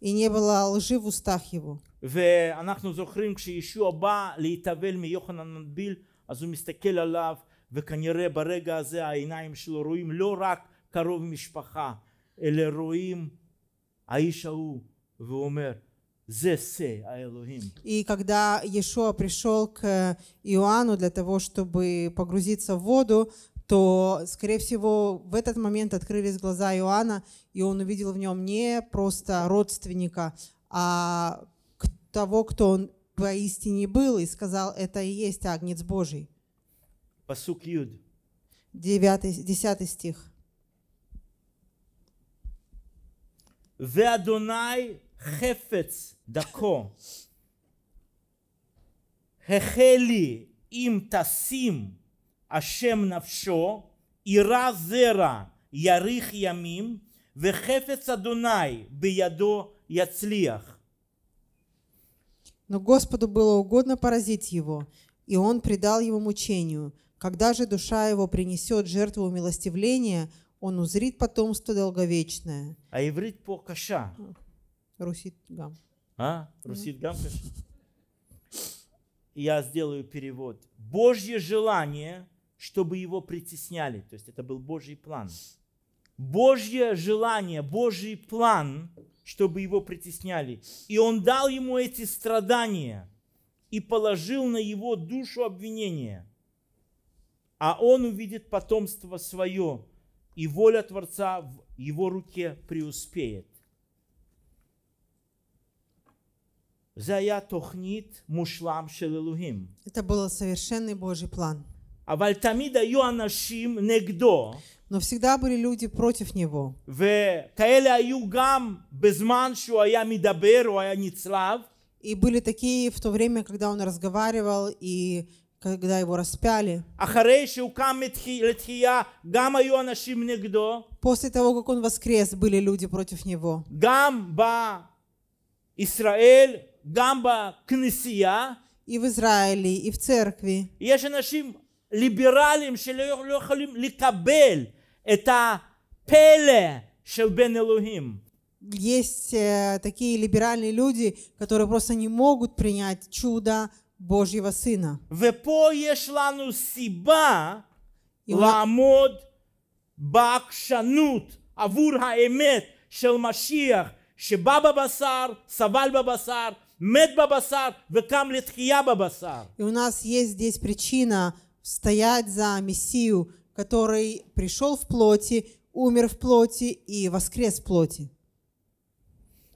И не было лжи в устах его. ואנחנו זוכרים כשישוע בא להתאבל מיוחנן מנביל אז הוא מסתכל עליו וכנראה ברגע הזה העיניים שלו רואים לא רק קרוב משפחה אלא רואים האיש ההוא והוא אומר И когда Иешуа пришел к э, Иоанну для того, чтобы погрузиться в воду, то, скорее всего, в этот момент открылись глаза Иоанна, и он увидел в нем не просто родственника, а того, кто он поистине был, и сказал, это и есть Агнец Божий. Пасук Юд. Девятый, десятый стих. ואדוני חפץ דקו, החלי אם תשים השם נפשו, ירא זרע יריך ימים, וחפץ אדוני בידו яцлиях. Но Господу было угодно поразить его, и он предал его мучению. Когда же душа его принесет жертву умилостивления, он узрит потомство долговечное. А иврит по каша. Русит гам. А? Русит гам каша. Я сделаю перевод. Божье желание, чтобы его притесняли. То есть это был Божий план. Божье желание, Божий план – чтобы его притесняли. И он дал ему эти страдания и положил на его душу обвинение. А он увидит потомство свое, и воля Творца в его руке преуспеет. мушлам Это был совершенный Божий план. Но всегда были люди против него. И были такие в то время, когда он разговаривал и когда его распяли. После того, как он воскрес, были люди против него. и в Израиле, и в церкви. ליברליים שלא יכולים לקבל את הפלא של בן אלוהים. Есть э, такие либеральные люди, которые просто не могут принять чудо Божьего Сына. ופה יש לנו סיבה לעמוד בעקשנות עבור האמת של משיח שבא בבשר, סבל בבשר, מת בבשר וקם לתחייה בבשר. И у нас есть здесь причина стоять за Мессию, который пришел в плоти, умер в плоти и воскрес в плоти.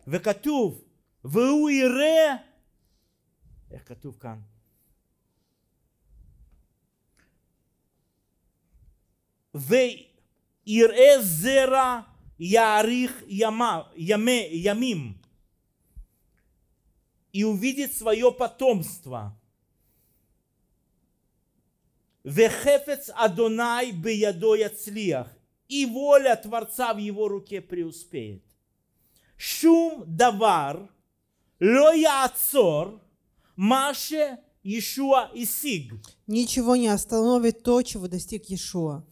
וכתוב, והוא יראה, איך כתוב כאן? ויראה זרע יאריך ימים, и увидит свое потомство. Вехефец Адонай биядой ацлиях. И воля Творца в его руке преуспеет. Шум давар, лоя ацор, маше Иешуа и сиг. Ничего не остановит то, чего достиг Иешуа.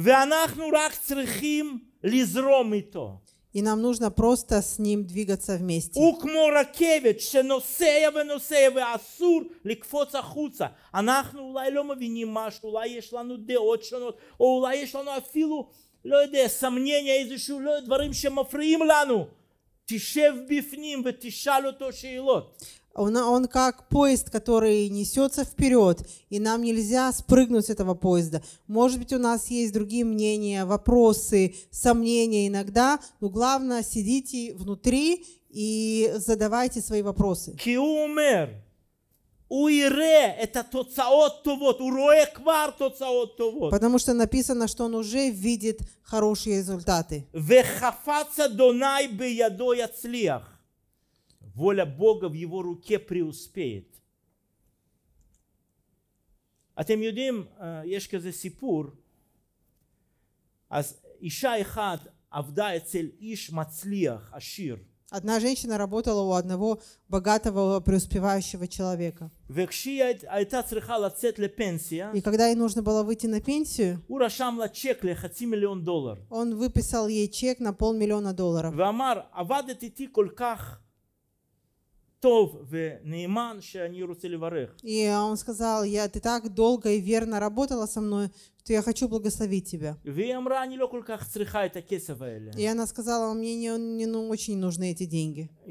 ואנחנו црехим лизром и то. И нам нужно просто с ним двигаться вместе. וכמו רכבת שנוסע ונוסע ואסור לקפוץ החוצה. אנחנו אולי לא מבינים משהו, אולי יש לנו דעות שונות, או אולי יש לנו אפילו, לא יודע, סמנניה איזשהו, לא, דברים שמפריעים לנו. תשב בפנים ותשאל אותו שאלות он, он как поезд, который несется вперед, и нам нельзя спрыгнуть с этого поезда. Может быть, у нас есть другие мнения, вопросы, сомнения иногда, но главное, сидите внутри и задавайте свои вопросы. Киумер. Уире – это тоцаот товот, уроэ квар тоцаот товот. Потому что написано, что он уже видит хорошие результаты. Вехафаца донай бы ядоя Воля Бога в его руке преуспеет. А тем אתם יודעים, э, за сипур, סיפור, אז אישה אחת עבדה אצל иш מצליח, ашир. Одна женщина работала у одного богатого, преуспевающего человека. А и когда ей нужно было выйти на пенсию, он выписал ей чек на полмиллиона долларов. И он сказал, я, ты так долго и верно работала со мной, что я хочу благословить тебя. И она сказала, мне не, не ну, очень нужны эти деньги. А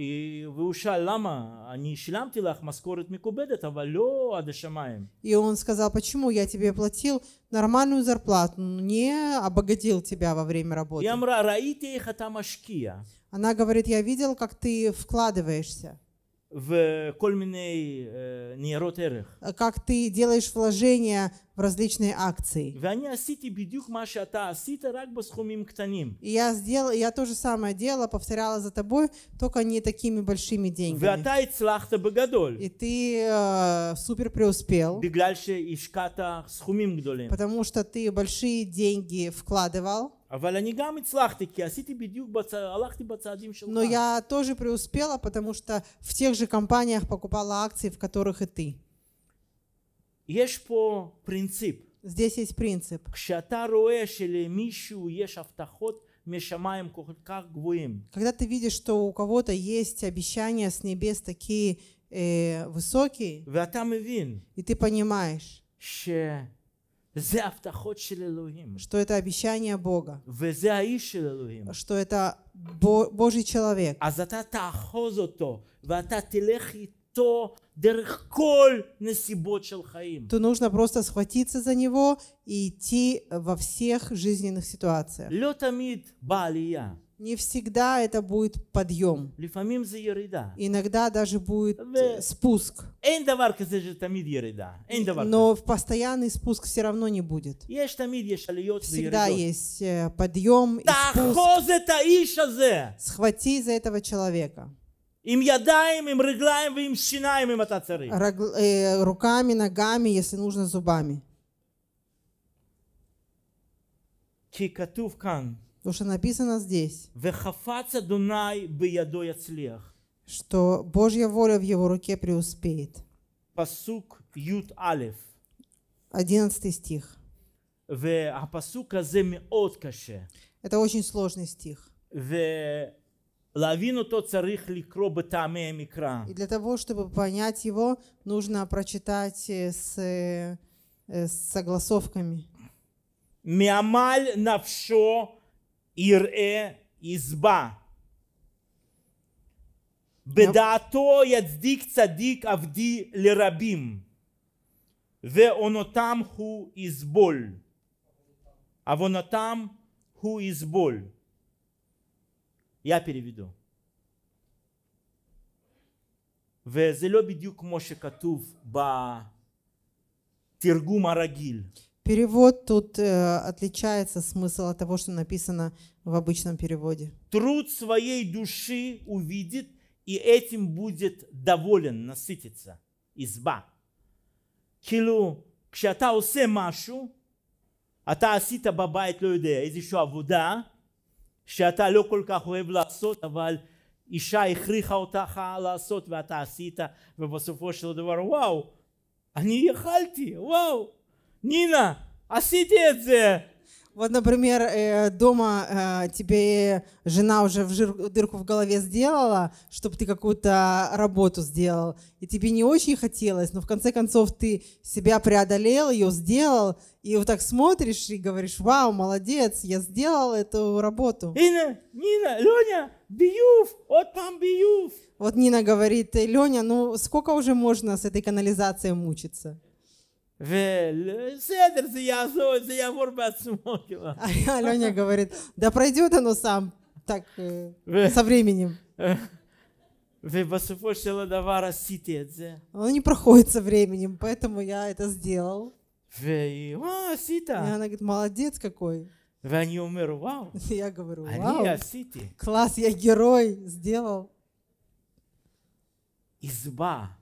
и он сказал, почему я тебе платил нормальную зарплату, не обогатил тебя во время работы. А она говорит, я видел, как ты вкладываешься в כל מיני ניירות Как ты делаешь вложения в различные акции. ואני עשיתי בדיוק מה שאתה עשית, רק בסכומים קטנים. Я сделал, я то же самое дело, повторяла за тобой, только не такими большими деньгами. ואתה הצלחת בגדול. И ты э, супер преуспел. בגלל שהשקעת סכומים גדולים. Потому что ты большие деньги вкладывал. אבל אני גם הצלחתי, כי עשיתי בדיוק, בצ... הלכתי בצעדים שלך. Но я тоже преуспела, потому что в тех же компаниях покупала акции, в которых и ты. יש פה פרינציפ. Здесь есть принцип. כשאתה רואה שלמישהו יש הבטחות Когда ты видишь, что у кого-то есть обещания с небес такие э, высокие, И ты понимаешь что это обещание Бога, что это Бо Божий человек. То нужно просто схватиться за него и идти во всех жизненных ситуациях. Не всегда это будет подъем. Иногда даже будет э, спуск. Но в постоянный спуск все равно не будет. Всегда есть э, подъем и спуск. Схвати за этого человека. Им ядаем, им רגליים им щинаем, им אתה צריך. руками, ногами, если нужно, зубами. Потому что написано здесь, что Божья воля в его руке преуспеет. Пасук Ют Алев. одиннадцатый стих. והפסוק הזה מאוד קשה. Это очень сложный стих. ולהבין אותו צריך לקרוא בטעמי מקרא. И для того, чтобы понять его, нужно прочитать э, с, э, э, с согласовками. מעמל נפשו יראה יזבע. בדעתו יצדיק צדיק עבדי לרבים, ועונותם הוא יסבול. עוונותם הוא יסבול. Я переведу. וזה לא בדיוק כמו שכתוב בתרגום הרגיל. Перевод тут э, отличается смысл от того, что написано в обычном переводе. Труд своей души увидит, и этим будет доволен, насытится. Изба. כאילו, כשאתה עושה משהו, אתה עשית בבית, לא יודע, איזושהי עבודה, שאתה לא כל כך אוהב לעשות, אבל אישה הכריחה אותך לעשות, ואתה עשית, ובסופו של דבר, וואו, אני יכלתי, וואו, Нина, осидите! А вот, например, э, дома э, тебе жена уже в жир, дырку в голове сделала, чтобы ты какую-то работу сделал, и тебе не очень хотелось, но в конце концов ты себя преодолел, ее сделал, и вот так смотришь и говоришь, вау, молодец, я сделал эту работу. Инна, Нина, Леня, бьюв, от там бьюв. Вот Нина говорит, Леня, ну сколько уже можно с этой канализацией мучиться? А Алёня говорит, да пройдет оно сам так э, со временем. Э, оно не проходит со временем, поэтому я это сделал. «А, и она говорит, молодец какой. (laughs) Я говорю, вау, класс, я герой, сделал. Изба.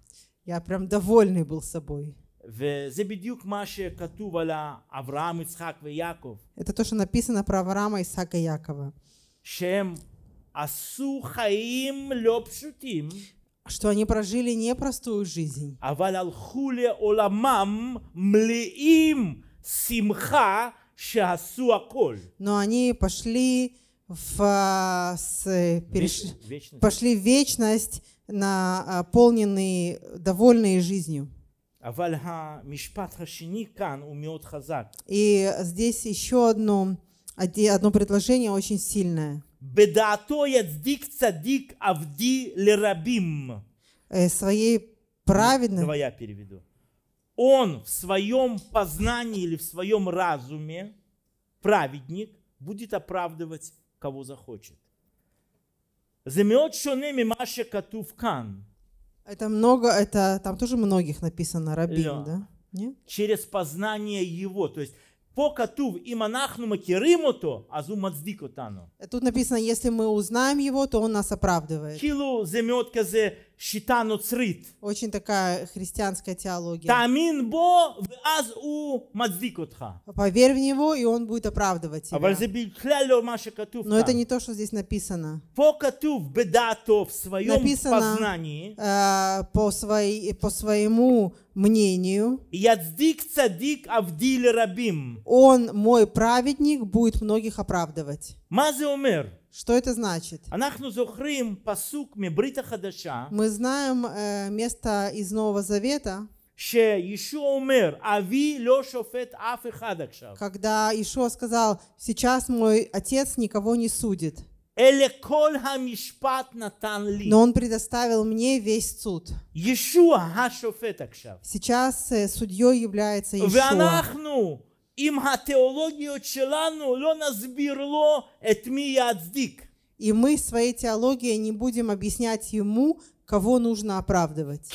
Я прям довольный был собой. וזה בדיוק מה שכתוב על אברהם, יצחק ויעקב. Это то, что написано про Авраама, Исаака и Якова. שהם עשו חיים לא פשוטים. Что они прожили непростую жизнь. Но они пошли в, а, с, э, переш... вечность. пошли в вечность, наполненные, а, довольные жизнью. И здесь еще одно, одно предложение очень сильное. Э, своей праведным... Давай я переведу. Он в своем познании или в своем разуме, праведник, будет оправдывать, кого захочет. Замет шонеми маше катувкан. кан это много, это там тоже многих написано рабин, Лё. да? Нет? Через познание его, то есть по коту и монахну макириму азу мацдикотану. Тут написано, если мы узнаем его, то он нас оправдывает. Килу земет казе Шитану црит. Очень такая христианская теология. Тамин бо в аз у אותך. Поверь в него и он будет оправдывать тебя. אבל זה בכלל לא מה Но это не то, что здесь написано. פה כתוב бедато в своем познании. Написано э, по, своей, по своему мнению. Ядзик цадик авдил рабим. Он, мой праведник, будет многих оправдывать. Мазе умер. Что это значит? Мы знаем э, место из Нового Завета, שישוע אומר, אבי לא שופט אף אחד когда Ишуа сказал, сейчас мой отец никого не судит. אלא כל המשפט נתן לי. Но он предоставил мне весь суд. ישוע השופט עכשיו. сейчас э, судьей является Иешуа. ואנחנו אם התיאולוגיות שלנו לא נסביר לו את מי יצדיק. И мы своей теологией не будем объяснять ему, кого нужно оправдывать.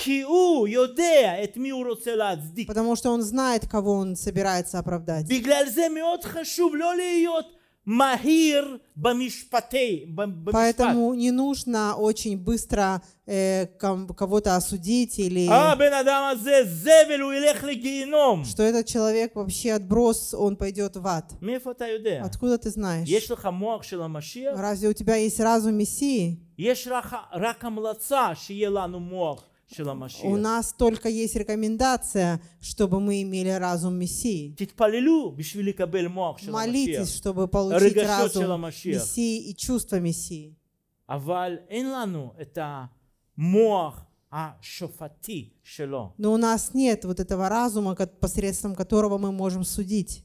Потому что он знает, кого он собирается оправдать. Поэтому не нужно очень быстро э, кого-то осудить или... А, что этот человек вообще отброс, он пойдет в ад. Откуда ты знаешь? Разве у тебя есть разум Мессии? У нас только есть рекомендация, чтобы мы имели разум Мессии. Молитесь, чтобы получить разум Мессии и чувство Мессии. А Но у нас нет вот этого разума, посредством которого мы можем судить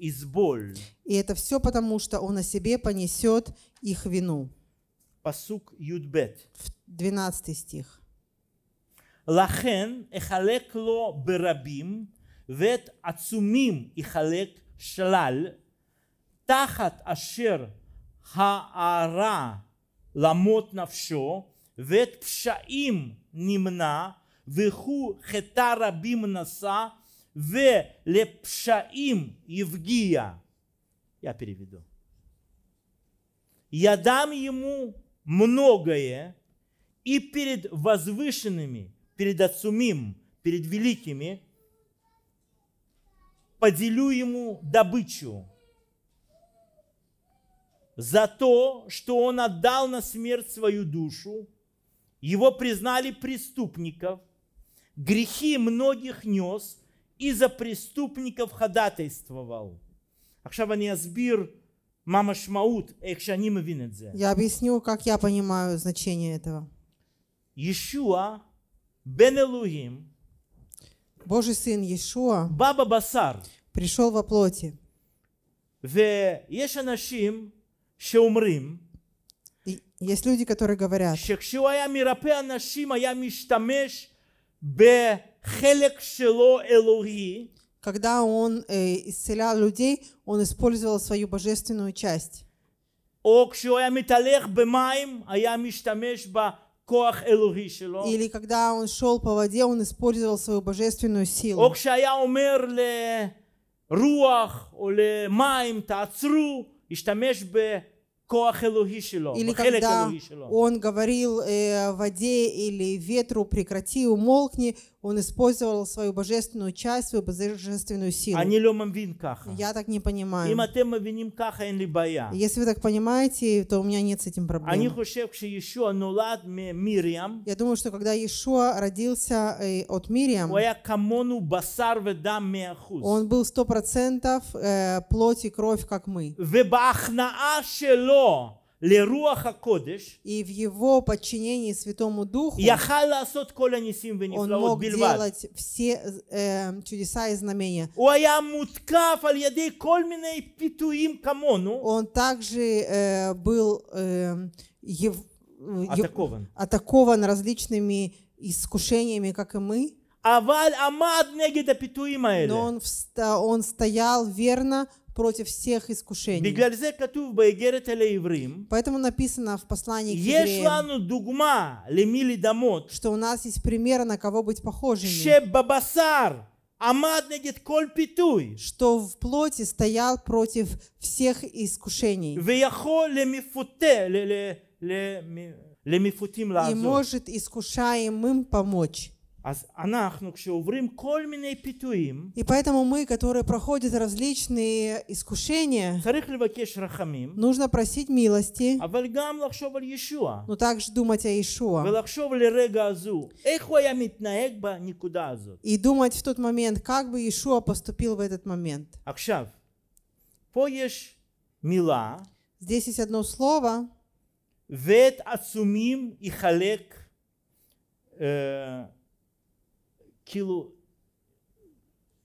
из боль. И это все потому, что он на себе понесет их вину. Пасук Юдбет. 12 стих. Лахен эхалек ло берабим, вет ацумим эхалек шалал, тахат ашер хаара ламот навшо, вет пшаим нимна, веху хета рабим наса, Лепшаим Евгия. Я переведу. Я дам ему многое, и перед возвышенными, перед отцуми,м перед великими, поделю ему добычу за то, что он отдал на смерть свою душу, его признали преступников, грехи многих нес, и за преступников ходатайствовал. не. Я объясню, как я понимаю значение этого. Иешуа бен Элухим, Божий Сын Иешуа, Баба Басар, пришел во плоти. ויש אנשים умрим. есть люди, которые говорят, שכשהוא היה מרפא אנשים היה משתמש ב... Когда он э, исцелял людей, он использовал свою божественную часть. А или когда он шел по воде, он использовал свою божественную силу. Руах, или Майм, Тацру, и или когда он говорил э, воде или ветру «прекрати, умолкни», он использовал свою божественную часть, свою божественную силу. Я так не понимаю. Если вы так понимаете, то у меня нет с этим проблем. Я думаю, что когда Иешуа родился э, от Мириам, он был 100% э, плоть и кровь, как мы и в его подчинении Святому Духу он мог делать все э, чудеса и знамения. Он также э, был э, ев, атакован. атакован различными искушениями, как и мы. Но он, он стоял верно против всех искушений. Поэтому написано в послании к יש евреям, לנו что у нас есть пример на кого быть похожими, שבבשר עמד что в плоти стоял против всех искушений и לעזור. может искушаемым помочь. А и поэтому мы, которые проходят различные искушения, нужно просить милости, а но также думать о Иешуа. А и думать в тот момент, как бы Иешуа поступил в этот момент. Здесь есть одно слово. ואת עצומים יחלק кило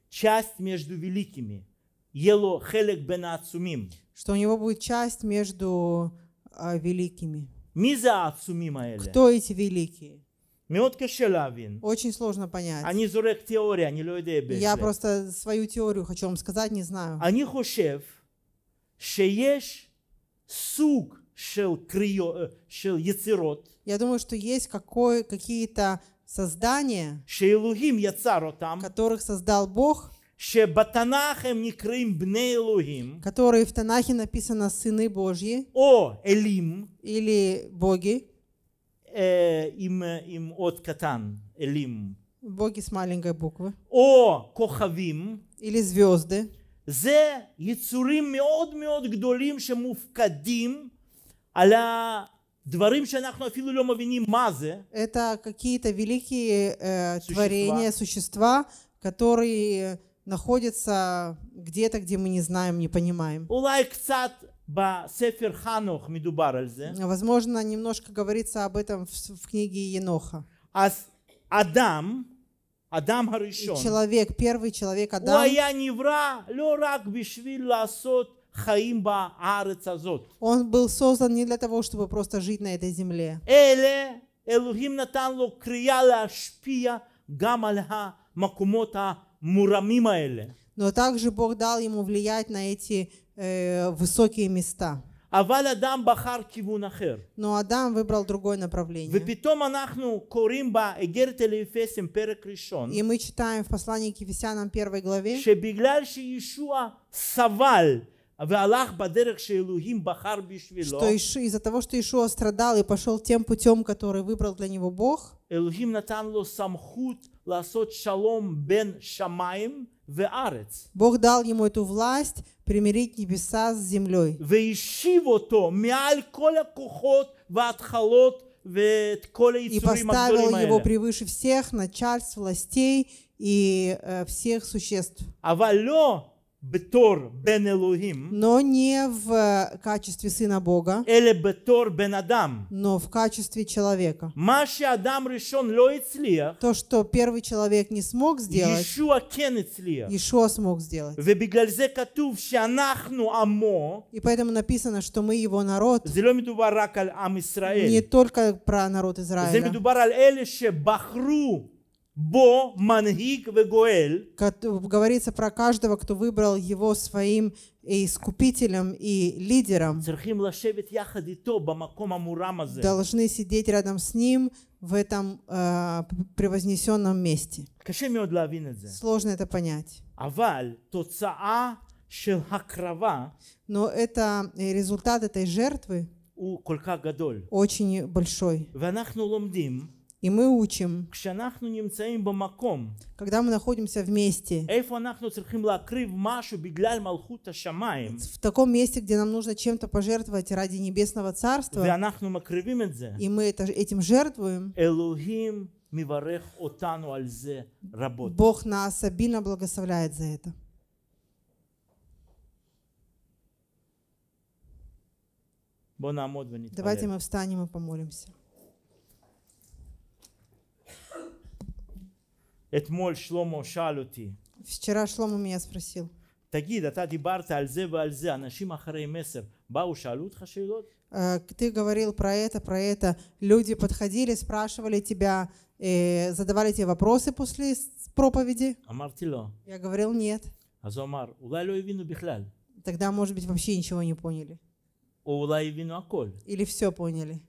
часть между великими, ело хелек бен ацумим. Что у него будет часть между а, великими. Миза ацумим Кто эти великие? מאוד קשה Очень сложно понять. они זורק תיאוריה, אני לא יודע Я просто свою теорию хочу вам сказать, не знаю. они אני חושב שיש сук шел крио э, шел яцирот Я думаю, что есть какой, какие-то создания, которых создал Бог, которые в Танахе написано «сыны Божьи» о Элим, или «боги», э, им, им от катан, Элим. Боги с маленькой буквы. О Кохавим. Или звезды. זה יצורים מאוד מאוד גדולים שמופקדים על, это какие-то великие э, существа. творения, существа, которые находятся где-то, где мы не знаем, не понимаем. Возможно, немножко говорится об этом в, в книге Еноха. Адам, Адам Человек, первый человек Адам. лорак ласот. Он был создан не для того, чтобы просто жить на этой земле. Но также Бог дал ему влиять на эти э, высокие места. אבל אדם בחר כיוון אחר. Но Адам выбрал другое направление. ופתאום אנחנו קוראים באגרת אל יפסם פרק ראשון. И мы читаем в послании к Ефесянам первой главе. שבגלל שישוע סבל что из-за того, что Ишуа страдал и пошел тем путем, который выбрал для него Бог, Бог дал ему эту власть примирить небеса с землей. И поставил его превыше всех начальств, властей и э, всех существ. А Бетор бен Элохим, но не в э, качестве сына Бога, или Бетор бен Адам, но в качестве человека. Маши Адам решен лоицлия, то, что первый человек не смог сделать, Иешуа кенецлия, Иешуа смог сделать. ובגלל כתוב שאנחנו עמו, и поэтому написано, что мы его народ, Зелеми לא מדובר רק על עם не только про народ Израиля, זה מדובר על אלה שבחרו Бо мангиг вегоэль. Говорится про каждого, кто выбрал его своим э, искупителем и лидером. Должны сидеть рядом с ним в этом э, превознесенном месте. Сложно это понять. Но это э, результат этой жертвы очень большой. И мы учим, когда мы находимся вместе, в таком месте, где нам нужно чем-то пожертвовать ради Небесного Царства, и мы это, этим жертвуем, Бог нас обильно благословляет за это. Давайте мы встанем и помолимся. אתמול שלמה שאל אותי. Вчера Шломо меня спросил. תגיד, אתה דיברת על זה ועל זה, אנשים אחרי מסר באו, שאלו אותך שאלות? Э, ты говорил про это, про это. Люди подходили, спрашивали тебя, э, задавали тебе вопросы после проповеди? Я говорил, нет. Тогда, может быть, вообще ничего не поняли. Или все поняли.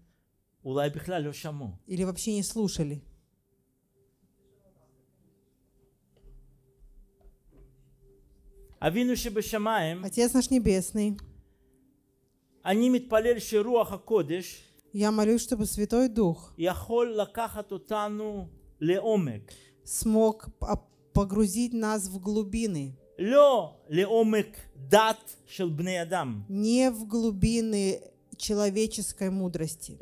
Или вообще не слушали. А Отец наш Небесный, Они я молюсь, чтобы Святой Дух Я хол леомек. смог а, погрузить нас в глубины. леомек дат адам. Не в глубины человеческой мудрости.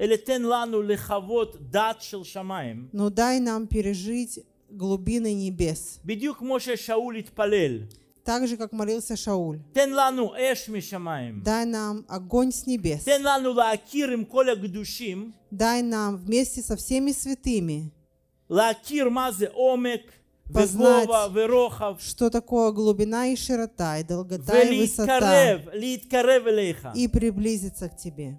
Но дай нам пережить глубины небес. шаулит палель так же, как молился Шауль. Дай нам огонь с небес. Дай нам вместе со всеми святыми познать, что такое глубина и широта, и долгота и высота, и приблизиться к Тебе.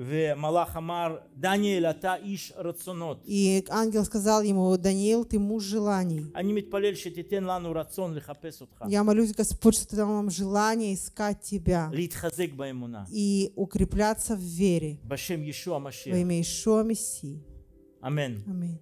А и ангел сказал ему, Даниил, ты муж желаний. Я молюсь, Господь, что ты дал нам желание искать Тебя и укрепляться в вере во имя Ишуа Мессии. Аминь.